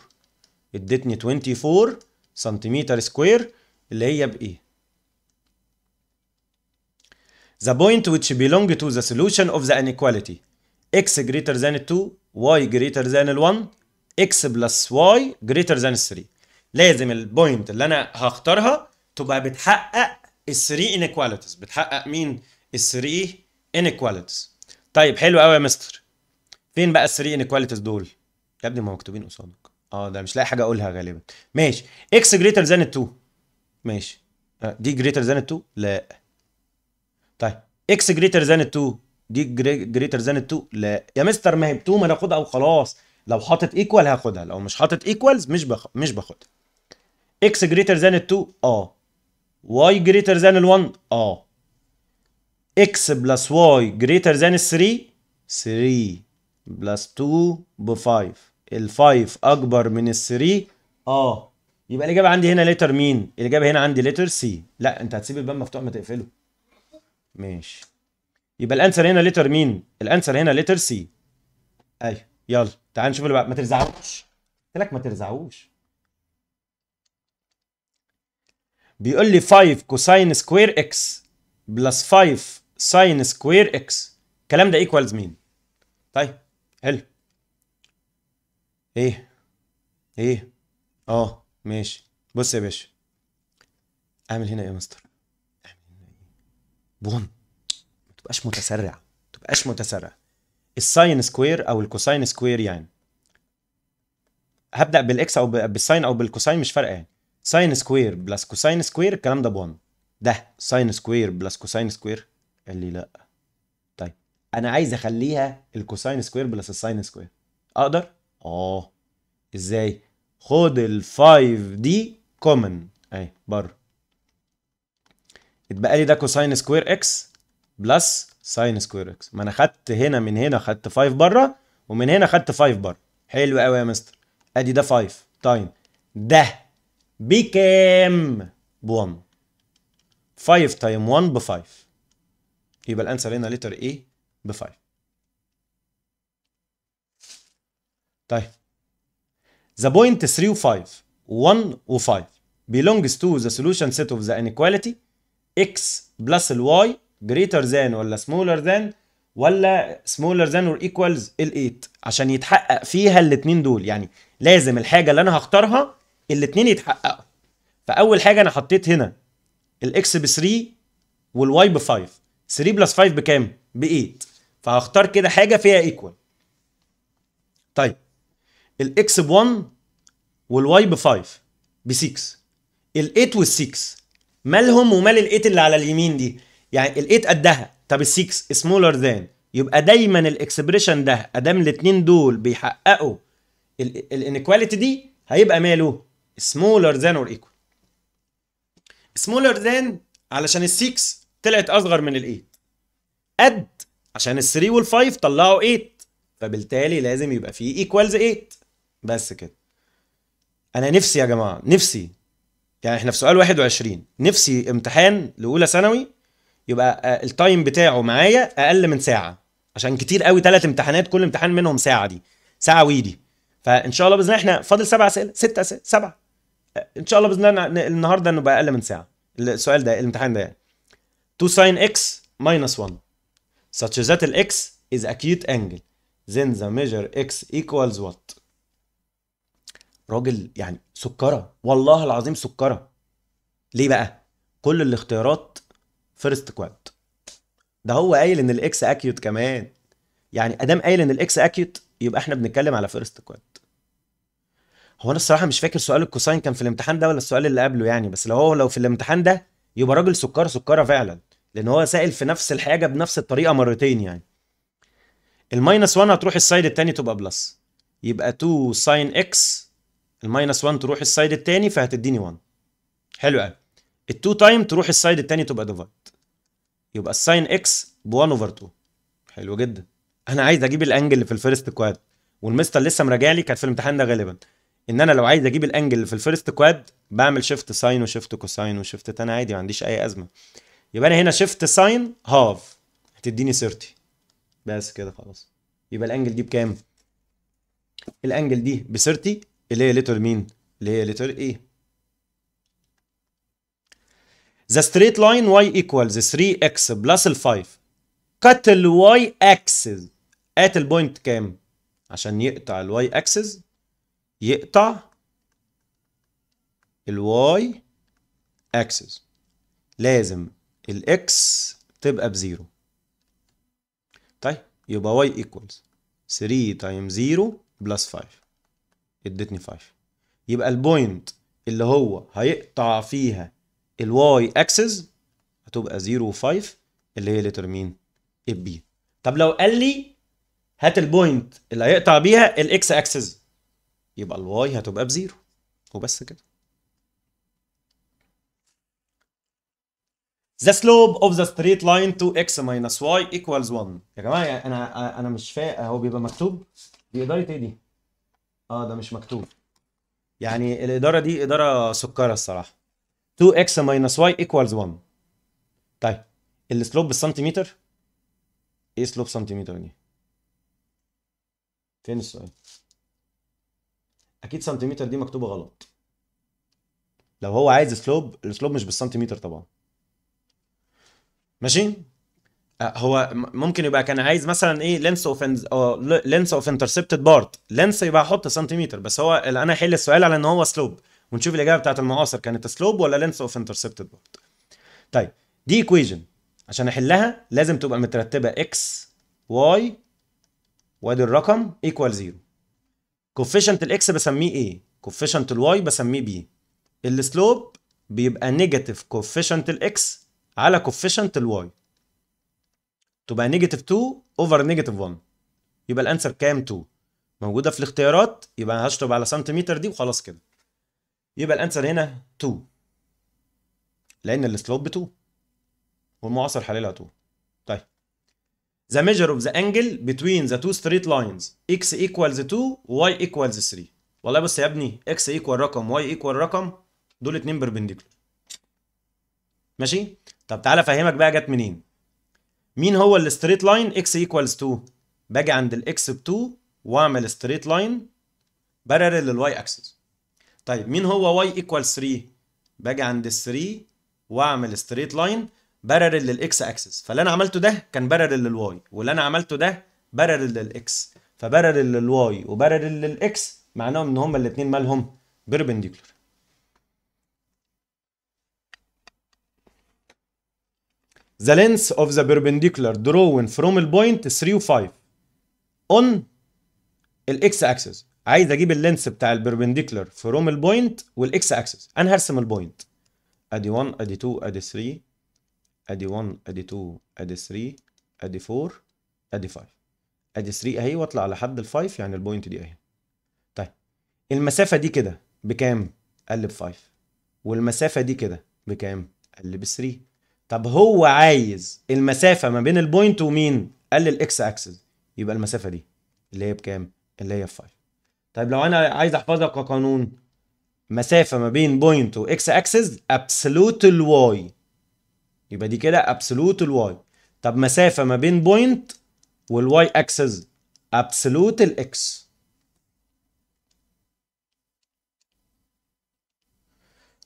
A: ادتني 24 سنتيمتر سكوير اللي هي بايه The point which belongs to the solution of the inequality x greater than 2 y greater than ال 1 x بلس y greater than ال 3 لازم البوينت اللي انا هختارها تبقى بتحقق ال 3 انيكواليتيز بتحقق مين ال 3 انيكواليتيز طيب حلو قوي يا مستر فين بقى ال 3 انيكواليتيز دول يا ابني ما مكتوبين قصادك اه ده مش لاقي حاجه اقولها غالبا ماشي x greater than 2 ماشي دي آه، greater than 2 لا طيب x greater than 2 دي جريتر ذان 2 لا يا مستر ما هي ما ناخدها وخلاص لو حاطط ايكوال هاخدها لو مش حاطط ايكوالز مش بخ... مش باخدها اكس جريتر ذان 2 اه واي جريتر ذان ال1 اه اكس بلس واي جريتر ذان ال3 3 بلس 2 ب 5 ال 5 اكبر من ال 3 اه يبقى الاجابه عندي هنا ليتر مين الاجابه هنا عندي ليتر سي لا انت هتسيب الباب مفتوح ما تقفله ماشي يبقى الانسر هنا ليتر مين الانسر هنا ليتر سي ايوه يلا تعال نشوف اللي بقى ما ترزعوش قلت لك ما ترزعوش بيقول لي 5 كوساين سكوير اكس بلس 5 ساين سكوير اكس الكلام ده ايكوالز مين طيب حلو ايه ايه اه ماشي بص يا باشا اعمل هنا ايه يا مستر اعمل هنا ايه 1 تبقاش متسرع ما تبقاش متسرع الساين سكوير او الكوساين سكوير يعني هبدا بالاكس او بالساين او بالكوساين مش فارقه يعني ساين سكوير بلس كوساين سكوير الكلام ده بون ده ساين سكوير بلس كوساين سكوير قال لي لا طيب انا عايز اخليها الكوساين سكوير بلس الساين سكوير اقدر اه ازاي خد ال 5 دي كومن اهي بره اتبقى لي ده كوساين سكوير اكس بلس ساين سكوير اكس ما انا خدت هنا من هنا خدت 5 بره ومن هنا خدت 5 بره حلو قوي يا مستر ادي ده 5 تايم طيب. ده بكام ب 1 5 تايم 1 ب 5 يبقى الانسر هنا لتر ايه ب 5 طيب the point 3 و 5 1 و 5 belongs to the solution set of the inequality x plus y جريتر ذان ولا سمولر ذان ولا سمولر ذان اور ايكوالز ال8 عشان يتحقق فيها الاثنين دول يعني لازم الحاجه اللي انا هختارها الاثنين يتحققوا فاول حاجه انا حطيت هنا الاكس ب 3 والواي ب 5 3 بلس 5 بكام ب 8 فهختار كده حاجه فيها ايكوال طيب الاكس ب 1 والواي ب 5 ب 6 ال8 وال6 مالهم ومال ال8 اللي على اليمين دي يعني ال8 قدها طب ال6 سمولر ذان يبقى دايما الاكسبريشن ده ادام الاثنين دول بيحققوا الانيكواليتي دي هيبقى ماله سمولر ذان اور ايكوال سمولر ذان علشان ال6 طلعت اصغر من ال8 قد عشان ال3 وال5 طلعوا 8 فبالتالي لازم يبقى فيه ايكوالز 8 بس كده انا نفسي يا جماعه نفسي يعني احنا في سؤال 21 نفسي امتحان لاولى ثانوي يبقى آه، التايم بتاعه معايا اقل من ساعه عشان كتير قوي ثلاث امتحانات كل امتحان منهم ساعه دي ساعه ويدي فان شاء الله باذن الله احنا فاضل سبع اسئله ست اسئله سبعه آه، ان شاء الله باذن الله النهارده انه بقى اقل من ساعه السؤال ده الامتحان ده يعني 2 sin x minus 1 such that x is acute angle then the measure x equals what راجل يعني سكره والله العظيم سكره ليه بقى كل الاختيارات فيرست كواد ده هو قايل ان الاكس اكيوت كمان يعني ادام قايل ان الاكس اكيوت يبقى احنا بنتكلم على فيرست كواد هو انا الصراحه مش فاكر سؤال الكوساين كان في الامتحان ده ولا السؤال اللي قبله يعني بس لو هو لو في الامتحان ده يبقى راجل سكر سكره فعلا لان هو سائل في نفس الحاجه بنفس الطريقه مرتين يعني الماينس 1 هتروح السايد الثاني تبقى بلس يبقى 2 ساين اكس الماينس 1 تروح السايد الثاني فهتديني 1 حلو قوي ال2 تايم تروح السايد الثاني تبقى ديفايد يبقى الساين اكس ب 1 اوفر 2 حلو جدا انا عايز اجيب الانجل في الفيرست كواد والمستر لسه مراجع لي كانت في الامتحان ده غالبا ان انا لو عايز اجيب الانجل في الفيرست كواد بعمل شيفت ساين وشيفت كوساين وشيفت تان عادي ما عنديش اي ازمه يبقى انا هنا شيفت ساين هاف هتديني 30 بس كده خلاص يبقى الانجل دي بكام الانجل دي ب 30 اللي هي ليتر مين اللي هي ليتر ايه The straight line y equals 3x plus 5 cut y axis at البوينت كام؟ عشان يقطع ال y axis يقطع ال y axis لازم x تبقى بزيرو طيب يبقى y equals 3 times 0 plus 5 ادتني 5 يبقى البوينت اللي هو هيقطع فيها الواي اكسس هتبقى 0 و5 اللي هي لتر مين البي طب لو قال لي هات البوينت اللي هيقطع بيها الاكس اكسس يبقى الواي هتبقى بزيرو وبس كده The slope of the straight line to x minus y equals 1 يا جماعه يعني انا انا مش فاهم هو بيبقى مكتوب دي اداره ايه دي؟ اه ده مش مكتوب يعني الاداره دي اداره سكره الصراحه 2x minus y equals 1 طيب السلوب بالسنتيمتر ايه سلوب سنتيمتر دي فين السؤال اكيد سنتيمتر دي مكتوبه غلط لو هو عايز سلوب السلوب مش بالسنتيمتر طبعا ماشي أه، هو ممكن يبقى كان عايز مثلا ايه لينس اوف لينس اوف انترسبتد بارت لينس يبقى احط سنتيمتر بس هو انا حل السؤال على ان هو سلوب ونشوف الاجابه بتاعت المقاصر كانت سلوب ولا لينث اوف انترسبتد بارت طيب دي ايكويجن عشان احلها لازم تبقى مترتبه اكس واي وادي الرقم ايكوال زيرو كوفيشنت الاكس بسميه ايه كوفيشنت الواي بسميه بي السلوب بيبقى نيجاتيف كوفيشنت الاكس على كوفيشنت الواي تبقى نيجاتيف 2 اوفر نيجاتيف 1 يبقى الانسر كام 2 موجوده في الاختيارات يبقى هشطب على سنتيمتر دي وخلاص كده يبقى الانسر هنا 2 لان السلوب ب 2 والمعاصر حللها 2 طيب the measure of the angle between the two straight lines x equals 2 y equals 3 والله بص يا ابني x equal رقم y equal رقم دول اتنين بيربنديكولار ماشي طب تعالى افهمك بقى جت منين مين هو الستريت لاين x equals 2 باجي عند الاكس ب 2 واعمل ستريت لاين بارلل للواي اكسس طيب مين هو y equal 3 باجي عند ال 3 واعمل ستريت لاين بارلل للاكس اكسس فاللي انا عملته ده كان بارلل للواي واللي انا عملته ده بارلل للاكس فبارلل للواي وبارلل للاكس معناهم ان هما الاثنين مالهم بيربنديكولر. The length of the perpendicular drawn from the point 3 و 5 on x axis عايز اجيب اللينس بتاع البربنديكلر فروم البوينت والاكس اكسس انا هرسم البوينت ادي 1 ادي 2 ادي 3 ادي 1 ادي 2 ادي 3 ادي 4 ادي 5 ادي 3 اهي واطلع لحد ال 5 يعني البوينت دي اهي طيب المسافه دي كده بكام قلب ب 5 والمسافه دي كده بكام قلب ب 3 طب هو عايز المسافه ما بين البوينت ومين قال لي الاكس اكسس يبقى المسافه دي اللي هي بكام اللي هي ب 5 طيب لو انا عايز احفظها كقانون مسافه ما بين بوينت واكس اكسس ابسولوت الواي يبقى دي كده ابسولوت الواي طب مسافه ما بين بوينت والواي اكسس ابسولوت الاكس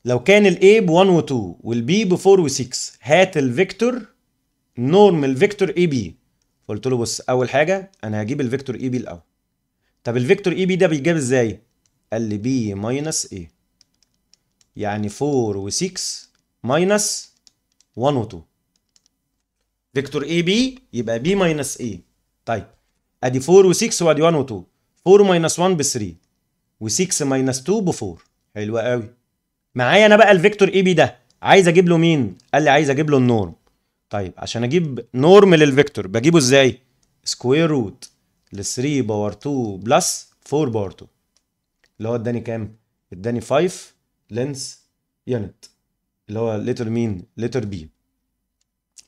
A: لو كان الاي ب 1 و 2 والبي ب 4 و 6 هات الفيكتور نورم الفيكتور اي بي قلت له بص اول حاجه انا هجيب الفيكتور اي بي الاول طب الفيكتور اي e بي ده بيتجاب ازاي قال لي بي ماينس ايه يعني 4 و6 ماينس 1 و2 فيكتور اي e بي يبقى بي ماينس ايه طيب ادي 4 و6 وادي 1 و2 4 ماينس 1 ب 3 و6 ماينس 2 ب 4 حلوه قوي معايا انا بقى الفيكتور اي e بي ده عايز اجيب له مين قال لي عايز اجيب له النورم طيب عشان اجيب نورم للفيكتور بجيبه ازاي سكوير روت ل 3 باور 2 بلس 4 باور 2 اللي هو اداني كام؟ اداني 5 لينس يونت اللي هو ليتر مين؟ ليتر بي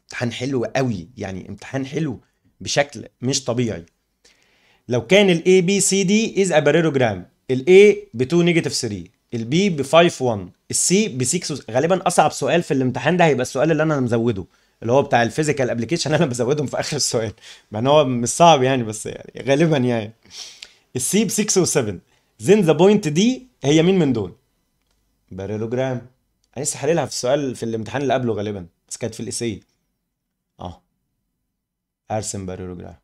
A: امتحان حلو قوي يعني امتحان حلو بشكل مش طبيعي لو كان ال A B C D is a parallelogram ال A ب 2 نيجاتيف 3 ال B ب 5 1 ال C ب 6 غالبا اصعب سؤال في الامتحان ده هيبقى السؤال اللي انا مزوده اللي هو بتاع الفيزيكال ابلكيشن انا بزودهم في اخر السؤال مع ان هو مش صعب يعني بس يعني غالبا يعني السي ب 6 و7 زين ذا بوينت دي هي مين من دول؟ باريلوجرام انا لسه حللها في السؤال في الامتحان اللي قبله غالبا بس كانت في الاسيه اه ارسم باريلوجرام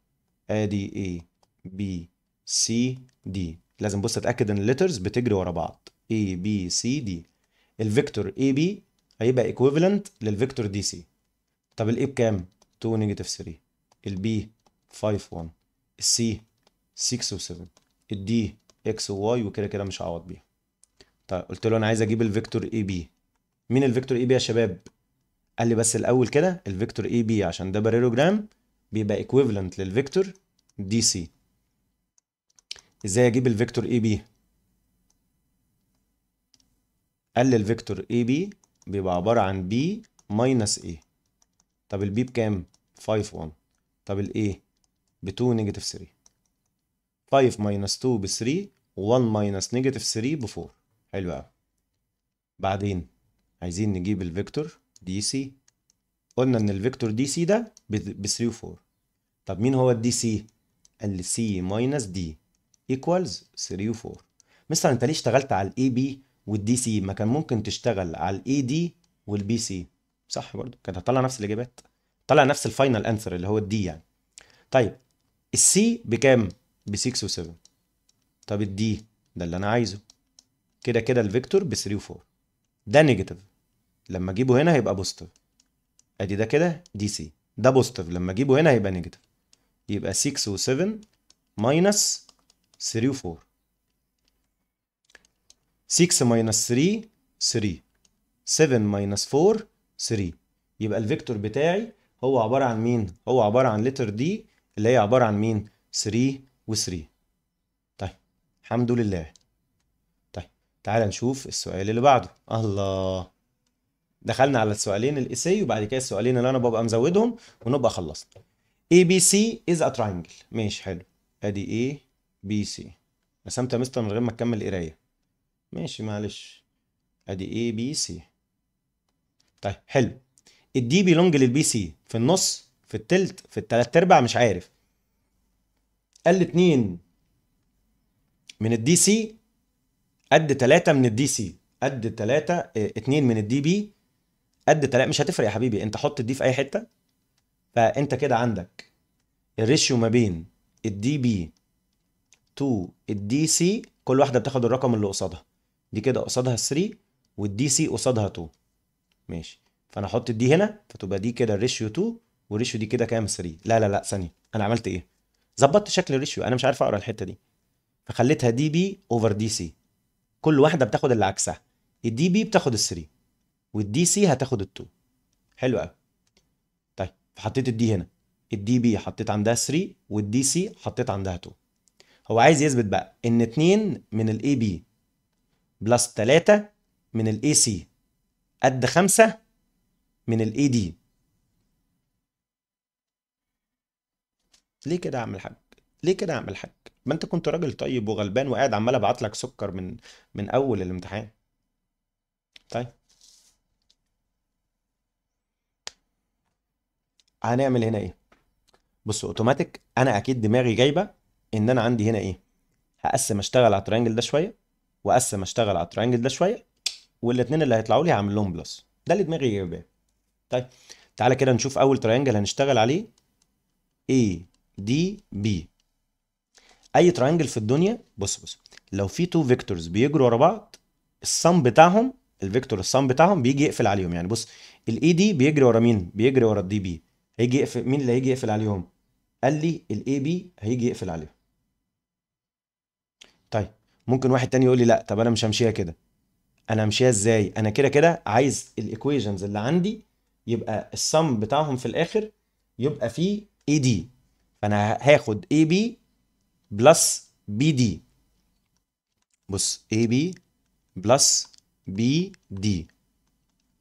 A: ادي اي بي سي دي لازم بص اتاكد ان الليترز بتجري ورا بعض اي بي سي دي الفيكتور اي بي هيبقى ايكويفالنت للفيكتور دي سي طب الاي بكام 2 نيجاتيف 3 البي 5 1 السي 6 و7 الدي اكس وواي وكده كده مش هعوض بيها طيب قلت له انا عايز اجيب الفيكتور اي بي مين الفيكتور اي بي يا شباب قال لي بس الاول كده الفيكتور اي بي عشان ده باريلوجرام بيبقى ايكويفالنت للفيكتور دي سي ازاي اجيب الفيكتور اي بي قال لي الفيكتور اي بي بيبقى عباره عن بي ماينس ايه طب البي بكام 5 1 طب الاي ب 2 نيجاتيف 3 5 ماينس 2 ب 3 1 ماينس نيجاتيف 3 ب 4 حلو قوي بعدين عايزين نجيب الفيكتور دي سي قلنا ان الفيكتور دي سي ده ب 3 و 4 طب مين هو الدي سي قال لي سي ماينس دي ايكوالز 3 و 4 مستر انت ليه اشتغلت على الاي بي والدي سي ما كان ممكن تشتغل على الاي دي والبي سي صح برضو كانت هتطلع نفس الاجابات طلع نفس الفاينل انسر اللي هو الدي يعني طيب السي بكام ب 6 و7 طب الدي ده اللي انا عايزه كده كده الفيكتور ب 3 و4 ده نيجاتيف لما اجيبه هنا هيبقى بوزيتيف ادي ده كده دي سي ده بوزيتيف لما اجيبه هنا هيبقى نيجاتيف يبقى 6 و7 ماينس 3 و4 6 ماينس 3 3 7 ماينس 4 3 يبقى الفيكتور بتاعي هو عبارة عن مين؟ هو عبارة عن لتر دي اللي هي عبارة عن مين؟ 3 و3 طيب الحمد لله طيب تعال نشوف السؤال اللي بعده الله دخلنا على السؤالين الاسي وبعد كده السؤالين اللي انا ببقى مزودهم ونبقى خلصنا ABC is a triangle ماشي حلو ادي A B C رسمت يا مستر من غير ما تكمل القرايه ماشي معلش ادي A B C طيب حلو الدي بيلونج للبي سي في النص في التلت في التلات ارباع مش عارف ال اتنين من الدي سي قد تلاتة من الدي سي قد تلاتة 2 آه، اتنين من الدي بي قد تلاتة مش هتفرق يا حبيبي انت حط الدي في اي حتة فانت كده عندك الريشيو ما بين الدي بي تو الدي سي كل واحده بتاخد الرقم اللي قصادها دي كده قصادها 3 والدي سي قصادها 2 ماشي فانا احط دي هنا فتبقى دي كده الريشيو 2 والريشيو دي كده كام 3 لا لا لا ثانيه انا عملت ايه ظبطت شكل الريشيو انا مش عارف اقرا الحته دي فخليتها دي بي اوفر دي سي كل واحده بتاخد اللي عكسها الدي بي بتاخد ال 3 والدي سي هتاخد ال 2 حلو قوي طيب فحطيت الدي هنا الدي بي حطيت عندها 3 والدي سي حطيت عندها 2 هو عايز يثبت بقى ان 2 من الاي بي بلس 3 من الاي سي قد خمسة من الاي دي ليه كده يا عم الحاج ليه كده يا عم الحاج ما انت كنت راجل طيب وغلبان وقاعد عمال ابعت لك سكر من من اول الامتحان طيب هنعمل هنا ايه بص اوتوماتيك انا اكيد دماغي جايبه ان انا عندي هنا ايه هقسم اشتغل على الترينجل ده شويه واقسم اشتغل على الترينجل ده شويه والاثنين اللي هيطلعوا لي هعمل لهم بلس ده اللي دماغي جايباه طيب تعالى كده نشوف اول ترينجل هنشتغل عليه A D B اي ترينجل في الدنيا بص بص لو في تو فيكتورز بيجروا ورا بعض السم بتاعهم الفيكتور السم بتاعهم بيجي يقفل عليهم يعني بص الاي دي بيجري ورا مين بيجري ورا الدي بي هيجي يقفل مين اللي هيجي يقفل عليهم قال لي الاي بي هيجي يقفل عليهم طيب ممكن واحد تاني يقول لي لا طب انا مش همشيها كده انا همشيها ازاي انا كده كده عايز الايكويشنز اللي عندي يبقى السم بتاعهم في الاخر يبقى فيه اي دي فانا هاخد اي بي بلس بي دي بص اي بي بلس بي دي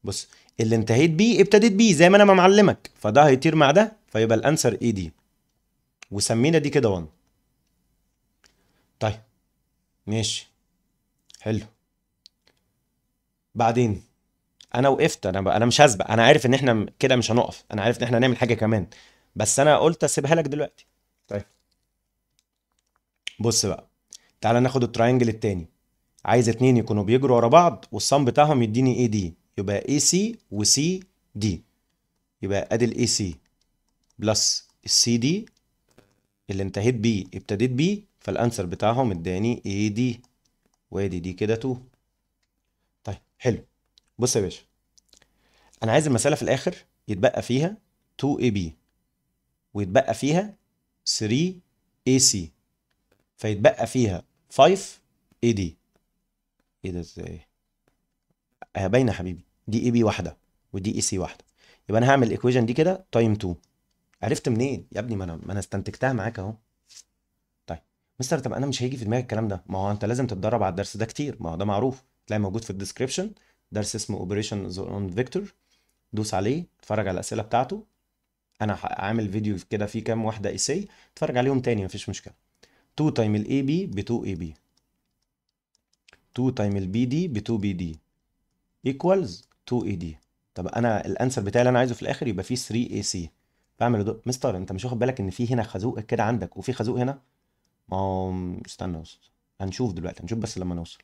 A: بص اللي انتهيت بيه ابتديت بيه زي ما انا ما معلمك فده هيطير مع ده فيبقى الانسر اي دي وسمينا دي كده 1 طيب ماشي حلو بعدين انا وقفت انا انا مش هسبق انا عارف ان احنا كده مش هنقف انا عارف ان احنا هنعمل حاجه كمان بس انا قلت اسيبها لك دلوقتي طيب بص بقى تعالى ناخد التراينجل التاني عايز اتنين يكونوا بيجروا ورا بعض والصم بتاعهم يديني اي دي يبقى اي سي وسي دي يبقى ادي الاي سي بلس السي دي اللي انتهيت بيه ابتديت بيه فالانسر بتاعهم اداني اي دي وادي دي كده تو حلو بص يا باشا انا عايز المساله في الاخر يتبقى فيها 2 ab ويتبقى فيها 3 ac فيتبقى فيها 5 ad ايه ده ازاي آه، باينه يا حبيبي دي اي بي واحده ودي اي سي واحده يبقى انا هعمل الايكويشن دي كده تايم 2 عرفت منين يا ابني ما انا ما انا استنتجتها معاك اهو طيب مستر طب انا مش هيجي في دماغي الكلام ده ما هو انت لازم تتدرب على الدرس ده كتير ما هو ده معروف هتلاقي موجود في الديسكربشن درس اسمه اوبريشن اون فيكتور دوس عليه اتفرج على الاسئله بتاعته انا عامل فيديو كده فيه كام واحده سي اتفرج عليهم تاني مفيش مشكله 2 تايم الاي بي ب 2 اي بي 2 تايم البي دي ب 2 بي دي ايكوالز 2 اي دي طب انا الانسر بتاعي اللي انا عايزه في الاخر يبقى فيه 3 اي سي بعمل دو... مستر انت مش واخد بالك ان في هنا خازوق كده عندك وفي خازوق هنا ما هو استنى هنشوف دلوقتي هنشوف بس لما نوصل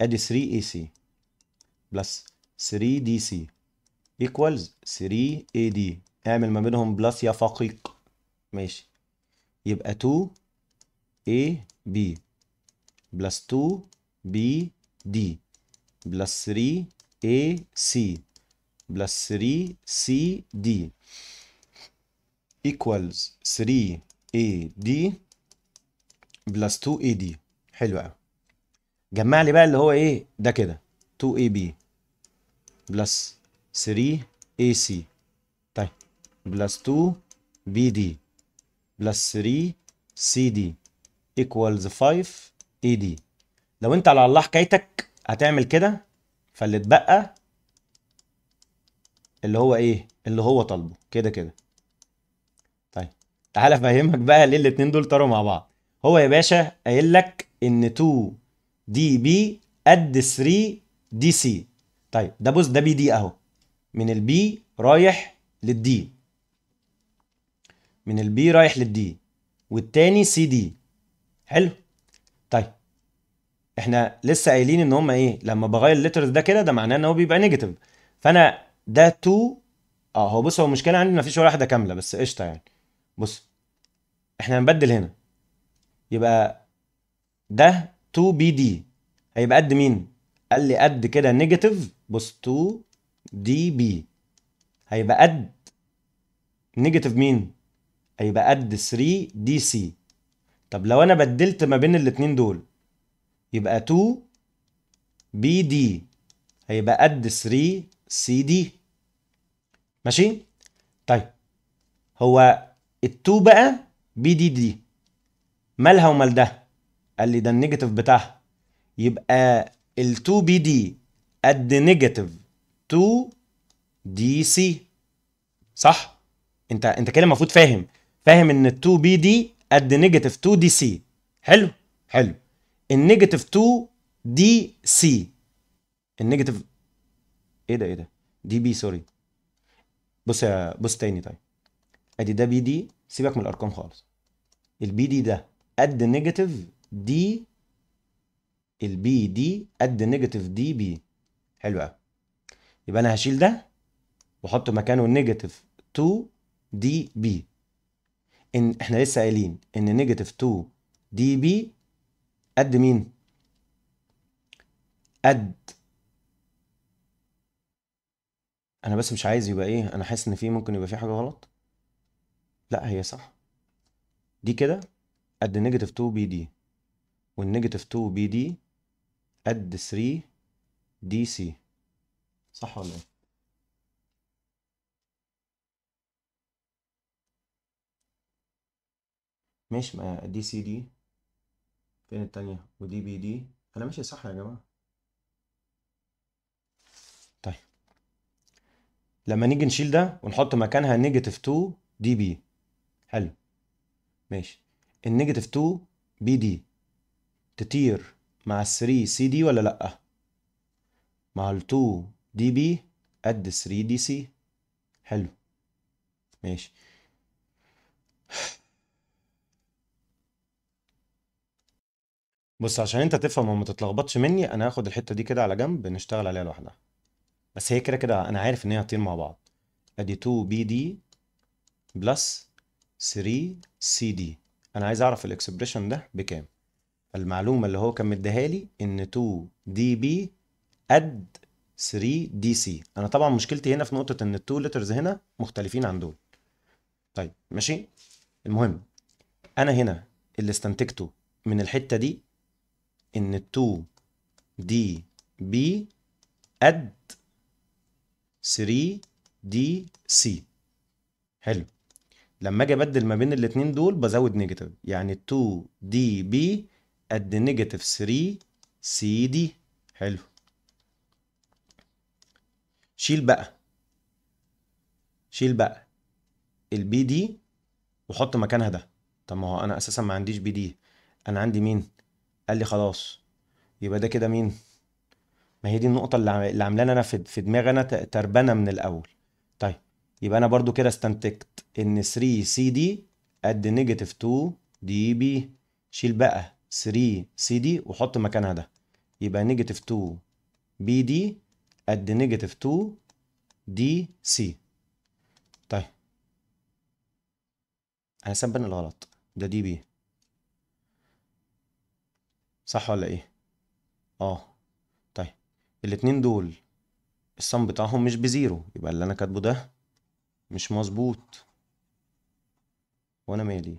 A: ادي 3 AC بلس 3 DC ايكوالز 3 AD اعمل ما بينهم بلس يا فقيق ماشي يبقى 2 AB بلس 2 BD بلس 3 AC بلس 3 CD equals 3 AD بلس 2 AD حلوة حلو قوي جمع لي بقى اللي هو ايه ده كده 2ab بلس 3ac طيب بلس 2bd بلس 3cd ايكوالز 5ad لو انت على الله حكايتك هتعمل كده فاللي اتبقى اللي هو ايه اللي هو طالبه كده كده طيب تعالى افهمك بقى ليه الاتنين دول طاروا مع بعض هو يا باشا قايل لك ان 2 دي بي اد 3 دي سي طيب ده بص ده بي دي اهو من البي رايح للدي من البي رايح للدي والتاني سي دي حلو طيب احنا لسه قايلين ان هما ايه لما بغير اللترز ده كده ده معناه ان هو بيبقى نيجاتيف فانا ده 2 اه هو بص هو المشكله عندي مفيش ولا واحده كامله بس قشطه يعني بص احنا هنبدل هنا يبقى ده 2 بي دي هيبقى قد مين؟ قال لي قد كده نيجاتيف بص 2 دي بي هيبقى قد نيجاتيف مين؟ هيبقى قد 3 دي سي طب لو انا بدلت ما بين الاتنين دول يبقى 2 بي دي هيبقى قد 3 سي دي ماشي؟ طيب هو ال2 بقى بي دي دي مالها ومال ده؟ قال لي ده النيجاتيف بتاعها يبقى ال 2 بي دي قد نيجاتيف 2 دي سي صح انت انت كده المفروض فاهم فاهم ان ال 2 بي دي قد نيجاتيف 2 دي سي حلو حلو النيجاتيف 2 دي سي النيجاتيف ايه ده ايه ده دي بي سوري بص يا بص تاني طيب ادي ده بي دي سيبك من الارقام خالص البي دي ده قد نيجاتيف دي البي دي قد نيجاتيف دي بي حلو قوي يبقى انا هشيل ده واحط مكانه نيجاتيف 2 دي بي ان احنا لسه قايلين ان نيجاتيف 2 دي بي قد مين قد انا بس مش عايز يبقى ايه انا حاسس ان في ممكن يبقى في حاجه غلط لا هي صح دي كده قد نيجاتيف 2 بي دي والنيجاتيف 2 بي دي قد 3 دي سي صح ولا ايه؟ ماشي ما دي سي دي فين التانية ودي بي دي أنا ماشي صح يا جماعة طيب لما نيجي نشيل ده ونحط مكانها نيجاتيف 2 دي بي حلو ماشي النيجاتيف 2 بي دي تطير مع ال3 سي دي ولا لأ؟ مع ال2 دي بي قد 3 دي سي حلو ماشي بص عشان انت تفهم وما تتلخبطش مني انا هاخد الحته دي كده على جنب نشتغل عليها لوحدها بس هي كده كده انا عارف ان هي هتطير مع بعض ادي 2 بي دي بلس 3 سي دي انا عايز اعرف الاكسبريشن ده بكام فالمعلومه اللي هو كان مديها لي ان 2 دي بي قد 3 دي سي انا طبعا مشكلتي هنا في نقطه ان التو لترز هنا مختلفين عن دول طيب ماشي المهم انا هنا اللي استنتجته من الحته دي ان 2 دي بي قد 3 دي سي حلو لما اجي ابدل ما بين الاتنين دول بزود نيجاتيف يعني 2 دي بي قد نيجاتيف 3 سي دي حلو شيل بقى شيل بقى البي دي وحط مكانها ده طب ما هو انا اساسا ما عنديش بي دي انا عندي مين قال لي خلاص يبقى ده كده مين ما هي دي النقطه اللي عاملاني انا في دماغي انا تربانه من الاول طيب يبقى انا برضو كده استنتجت ان 3 سي دي قد نيجاتيف 2 دي بي شيل بقى 3 سي دي وحط مكانها ده يبقى نيجاتيف 2 بي دي قد نيجاتيف 2 دي سي طيب انا سبن الغلط ده دي بي صح ولا ايه اه طيب الاتنين دول الصم بتاعهم مش بزيرو يبقى اللي انا كاتبه ده مش مظبوط وانا مالي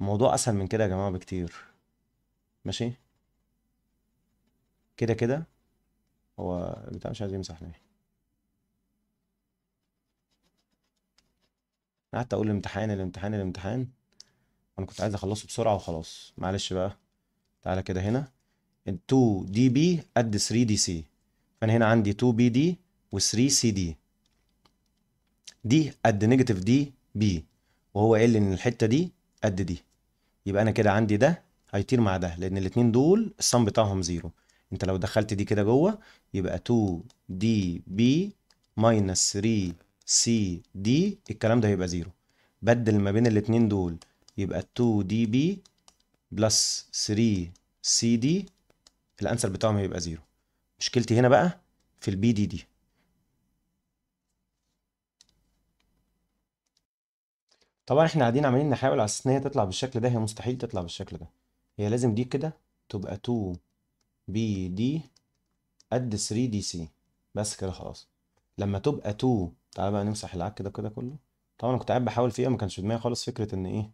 A: الموضوع اسهل من كده يا جماعه بكتير ماشي كده كده هو البتاع مش عايز يمسح ليه قعدت اقول الامتحان الامتحان الامتحان انا كنت عايز اخلصه بسرعه وخلاص معلش بقى تعالى كده هنا 2 دي بي قد 3 دي سي فانا هنا عندي 2 بي دي و3 سي دي دي قد نيجاتيف دي بي وهو قال لي ان الحته دي قد دي يبقى انا كده عندي ده هيطير مع ده لان الاثنين دول الصم بتاعهم زيرو انت لو دخلت دي كده جوه يبقى 2 دي بي ماينس 3 سي دي الكلام ده هيبقى زيرو بدل ما بين الاثنين دول يبقى 2 دي بي بلس 3 سي دي الانسر بتاعهم هيبقى زيرو مشكلتي هنا بقى في البي دي دي طبعا احنا قاعدين عمالين نحاول على اساس ان هي تطلع بالشكل ده هي مستحيل تطلع بالشكل ده هي لازم دي كده تبقى 2 بي دي قد 3 دي سي بس كده خلاص لما تبقى 2 تعالى بقى نمسح العك كده كده كله طبعا انا كنت قاعد بحاول فيها ما كانش في دماغي خالص فكره ان ايه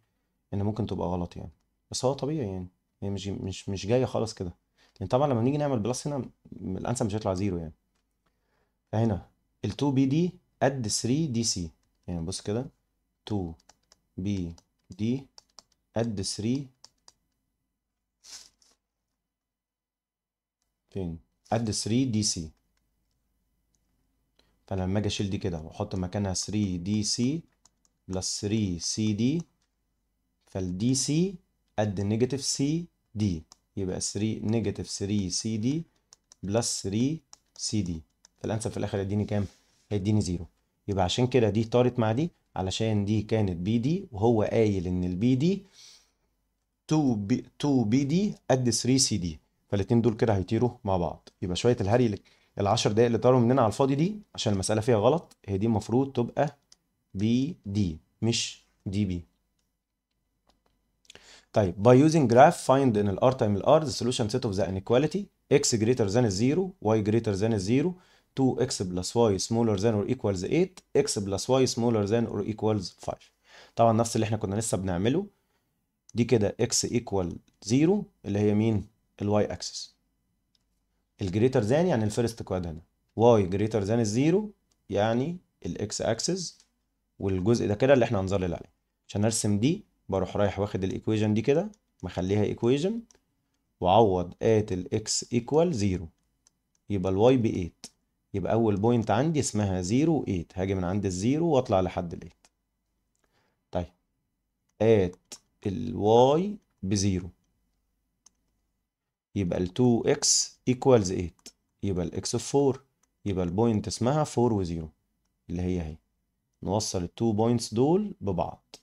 A: ان ممكن تبقى غلط يعني بس هو طبيعي يعني هي مش مش مش جايه خالص كده لان يعني طبعا لما نيجي نعمل بلس هنا الانسب مش هيطلع زيرو يعني فهنا ال 2 بي دي قد 3 دي سي يعني بص كده 2 B دي اد 3 فين اد 3 دي سي فلما اجي اشيل دي كده واحط مكانها 3 دي سي بلس 3 سي دي فالدي سي اد نيجاتيف سي دي يبقى 3 نيجاتيف 3 سي دي بلس 3 سي دي فالانسب في الاخر هيديني كام؟ هيديني زيرو يبقى عشان كده دي طارت مع دي علشان دي كانت بي دي وهو قايل ان البي دي 2 بي 2 بي دي قد 3 سي دي فالاتنين دول كده هيطيروا مع بعض يبقى شويه الهري ال 10 دقايق اللي طاروا مننا على الفاضي دي عشان المساله فيها غلط هي دي المفروض تبقى بي دي مش دي بي طيب by using graph find in r time r the solution set of the inequality x greater than 0 y greater than 0 2x plus y smaller than or equals 8 x plus y smaller than or equals 5 طبعا نفس اللي احنا كنا لسه بنعمله دي كده x equal 0 اللي هي مين ال y axis الجريتر ذان يعني الفيرست كواد هنا y greater than 0 يعني الاكس اكسس والجزء ده كده اللي احنا هنظلل عليه عشان ارسم دي بروح رايح واخد الايكويجن دي كده مخليها equation وعوض ات الاكس ايكوال 0 يبقى الواي ب 8 يبقى اول بوينت عندي اسمها 0 8 هاجي من عند الزيرو واطلع لحد طيب. ال 8 طيب ات الواي بزيرو يبقى ال 2 اكس ايكوالز 8 يبقى الاكس في 4 يبقى البوينت اسمها 4 و0 اللي هي اهي نوصل التو بوينتس دول ببعض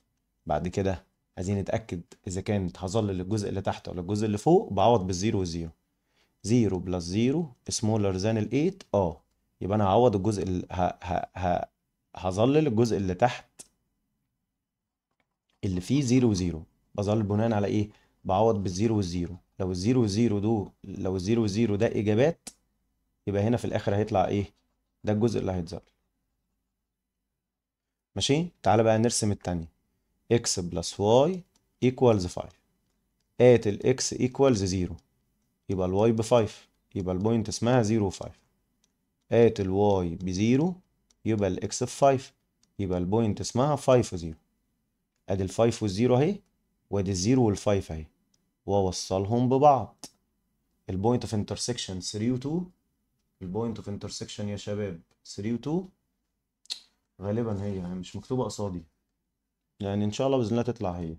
A: بعد كده عايزين نتاكد اذا كانت هظلل الجزء اللي تحت ولا الجزء اللي فوق بعوض بالزيرو والزيرو 0 بلس 0 سمولر ذان ال 8 اه يبقى انا هعوض الجزء ال... ه... ه... ه... هظلل الجزء اللي تحت اللي فيه زيرو وزيرو بظلل بناء على ايه بعوض بالزيرو والزيرو لو الزيرو والزيرو دول لو الزيرو والزيرو ده اجابات يبقى هنا في الاخر هيطلع ايه ده الجزء اللي هيتظل ماشي تعالى بقى نرسم التانية x بلس y equals 5 قاتل x equals 0 يبقى ال y ب 5 يبقى البوينت اسمها 0 و 5 قاتل الواي بزيرو يبقى الاكس في 5 يبقى البوينت اسمها 5 0 ادي ال 5 والزيرو اهي وادي الزيرو والفايف اهي واوصلهم ببعض البوينت اوف انترسكشن 3 و 2 البوينت اوف انترسكشن يا شباب 3 و 2 غالبا هي يعني مش مكتوبه قصادي يعني ان شاء الله باذن الله تطلع هي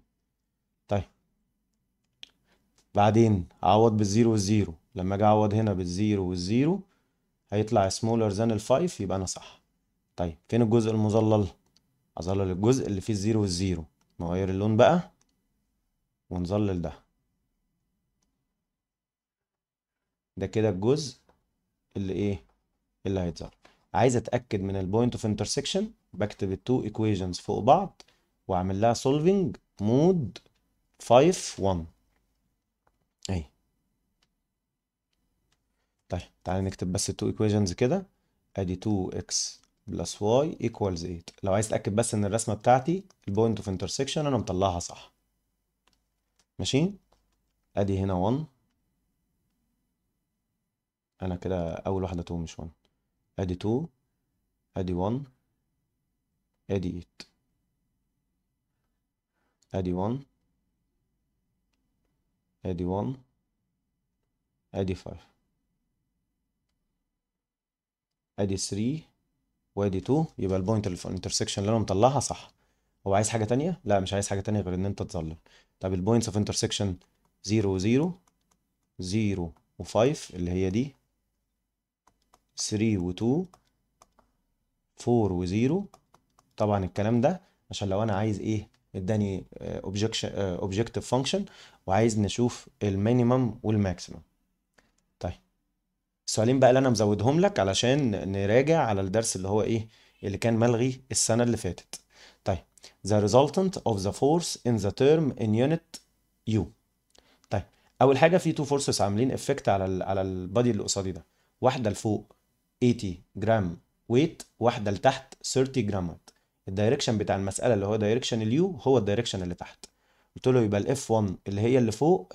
A: طيب بعدين اعوض بالزيرو والزيرو لما اجي اعوض هنا بالزيرو والزيرو هيطلع سمولر than الفايف يبقى انا صح طيب فين الجزء المظلل اظلل الجزء اللي فيه الزيرو والزيرو نغير اللون بقى ونظلل ده ده كده الجزء اللي ايه اللي هيتظهر عايز اتاكد من البوينت اوف انترسكشن بكتب التو ايكويشنز فوق بعض واعمل لها سولفنج مود 5 1 اهي طيب تعالى نكتب بس التو ايكويشنز كده ادي 2x بلس y ايكوالز 8 لو عايز اتاكد بس ان الرسمه بتاعتي البوينت اوف انترسكشن انا مطلعها صح ماشي ادي هنا 1 انا كده اول واحده 2 مش 1 ادي 2 ادي 1 ادي 8 ادي 1 ادي 1 ادي 5 ادي 3 وادي 2 يبقى البوينت الانترسكشن اللي انا مطلعها صح هو عايز حاجه تانية لا مش عايز حاجه تانية غير ان انت تظلم طب البوينتس اوف انترسكشن 0 و0 0 و5 اللي هي دي 3 و2 4 و0 طبعا الكلام ده عشان لو انا عايز ايه اداني اوبجكشن اوبجكتيف فانكشن وعايز نشوف المينيمم والماكسيمم السؤالين بقى اللي انا مزودهم لك علشان نراجع على الدرس اللي هو ايه اللي كان ملغي السنة اللي فاتت طيب the resultant of the force in the term in unit U طيب اول حاجة في تو فورسز عاملين افكت على الـ على البادي اللي قصادي ده واحدة لفوق 80 جرام ويت واحدة لتحت 30 جرام الدايركشن بتاع المسألة اللي هو دايركشن اليو هو الدايركشن اللي تحت قلت له يبقى الاف 1 اللي هي اللي فوق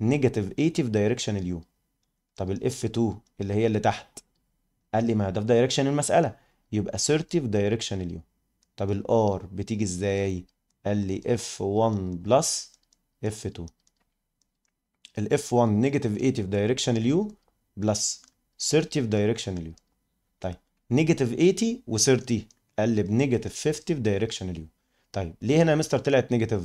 A: نيجاتيف 80 في دايركشن اليو طب الاف 2 اللي هي اللي تحت قال لي ما ده في دايركشن المساله يبقى في دايركشن اليو طب الار بتيجي ازاي قال لي اف 1 بلس اف 2 الاف 1 نيجاتيف 80 في دايركشن اليو بلس 30 في دايركشن اليو طيب نيجاتيف 80 و 30 قلب نيجاتيف 50 في دايركشن اليو طيب ليه هنا يا مستر طلعت نيجاتيف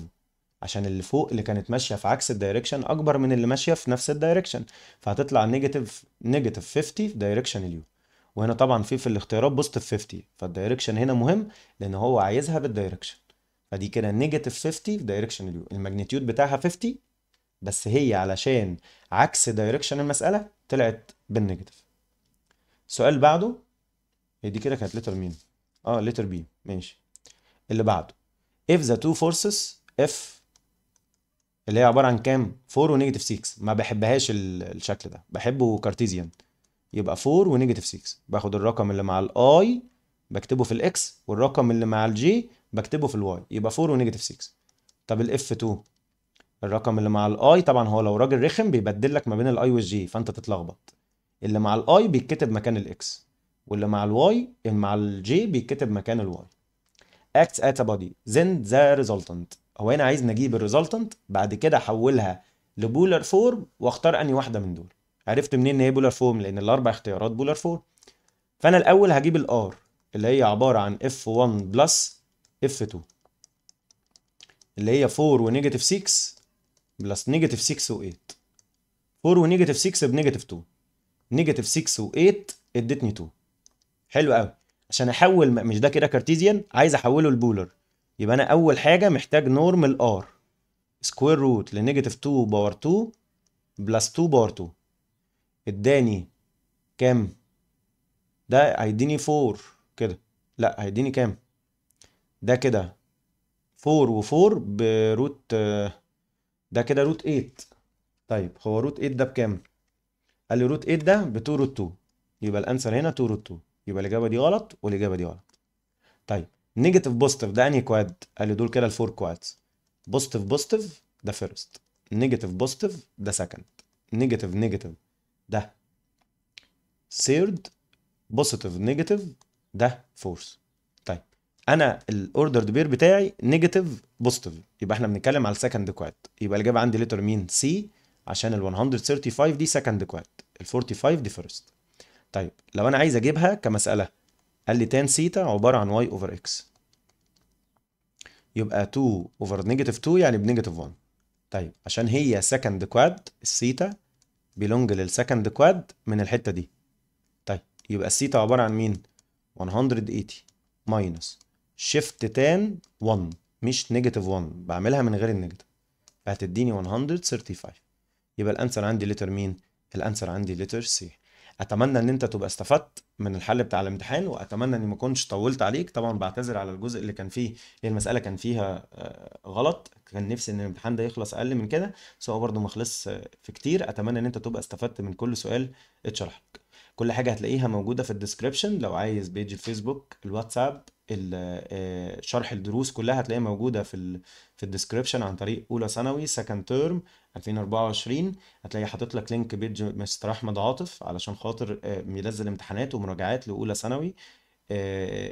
A: عشان اللي فوق اللي كانت ماشيه في عكس الدايركشن اكبر من اللي ماشيه في نفس الدايركشن فهتطلع نيجاتيف نيجاتيف 50 في دايركشن اليو وهنا طبعا في في الاختيارات بوزيتيف 50 فالدايركشن هنا مهم لان هو عايزها بالدايركشن فدي كده نيجاتيف 50 في دايركشن اليو الماجنتيود بتاعها 50 بس هي علشان عكس دايركشن المساله طلعت بالنيجاتيف السؤال بعده هي دي كده كانت لتر مين اه لتر بي ماشي اللي بعده if the two forces F اللي هي عباره عن كام 4 ونيجاتيف 6 ما بحبهاش الشكل ده بحبه كارتيزيان يبقى 4 ونيجاتيف 6 باخد الرقم اللي مع الاي بكتبه في الاكس والرقم اللي مع الجي بكتبه في الواي يبقى 4 ونيجاتيف 6 طب الاف 2 الرقم اللي مع الاي طبعا هو لو راجل رخم بيبدل لك ما بين الاي والجي فانت تتلخبط اللي مع الاي بيتكتب مكان الاكس واللي مع الواي اللي مع الجي بيتكتب مكان الواي acts at a body then the resultant هو انا عايز اجيب الريزلتنت بعد كده احولها لبولر فورم واختار اني واحده من دول عرفت منين ان هي بولر فورم لان الاربع اختيارات بولر فورم فانا الاول هجيب الار اللي هي عباره عن f1 بلس f2 اللي هي 4 ونيجاتيف 6 بلس نيجاتيف 6 و8 4 ونيجاتيف 6 بنيجاتيف 2 نيجاتيف 6 و8 ادتني 2 حلو قوي عشان احول مش ده كده كارتيزيان عايز احوله لبولر يبقى انا اول حاجه محتاج نورمال ار سكوير روت لنيجاتيف 2 باور 2 بلس 2 باور 2 اداني كام ده هيديني 4 كده لا هيديني كام ده كده 4 و4 بروت ده كده روت 8 طيب هو روت 8 ده بكام قال لي روت 8 ده ب 2 روت 2 يبقى الانسر هنا 2 روت 2 يبقى الاجابه دي غلط والاجابه دي غلط طيب نيجاتيف بوزيتيف ده انهي كواد قال لي دول كده الفور كوادز بوزيتيف بوزيتيف ده فيرست نيجاتيف بوزيتيف ده سكند نيجاتيف نيجاتيف ده ثيرد بوزيتيف نيجاتيف ده فورث طيب انا الاوردرد بير بتاعي نيجاتيف بوزيتيف يبقى احنا بنتكلم على السكند كواد يبقى الاجابه عندي ليتر مين سي عشان ال 135 دي سكند كواد ال 45 دي فيرست طيب لو انا عايز اجيبها كمساله قال لي tan ثيتا عبارة عن y over x يبقى 2 over negative 2 يعني بنيجاتيف 1 طيب عشان هي second quad الثيتا بيلونج للسكند كواد من الحتة دي طيب يبقى الثيتا عبارة عن مين 180 ماينس شيفت تان 1 مش نيجاتيف 1 بعملها من غير النيجاتيف فهتديني 135 يبقى الانسر عندي لتر مين الانسر عندي لتر سي اتمنى ان انت تبقى استفدت من الحل بتاع الامتحان واتمنى اني ما اكونش طولت عليك طبعا بعتذر على الجزء اللي كان فيه هي المساله كان فيها آه، غلط كان نفسي ان الامتحان ده يخلص اقل من كده بس هو برده ما خلصش في كتير اتمنى ان انت تبقى استفدت من كل سؤال اتشرح لك كل حاجه هتلاقيها موجوده في الديسكربشن لو عايز بيج الفيسبوك الواتساب آه، شرح الدروس كلها هتلاقيها موجوده في الـ في الديسكربشن عن طريق اولى ثانوي سكند تيرم 2024 هتلاقي حاطط لك لينك بيج مستر احمد عاطف علشان خاطر بينزل آه، امتحانات ومراجعات لاولى ثانوي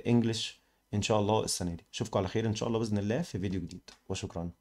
A: انجلش آه، ان شاء الله السنه دي اشوفكم على خير ان شاء الله باذن الله في فيديو جديد وشكرا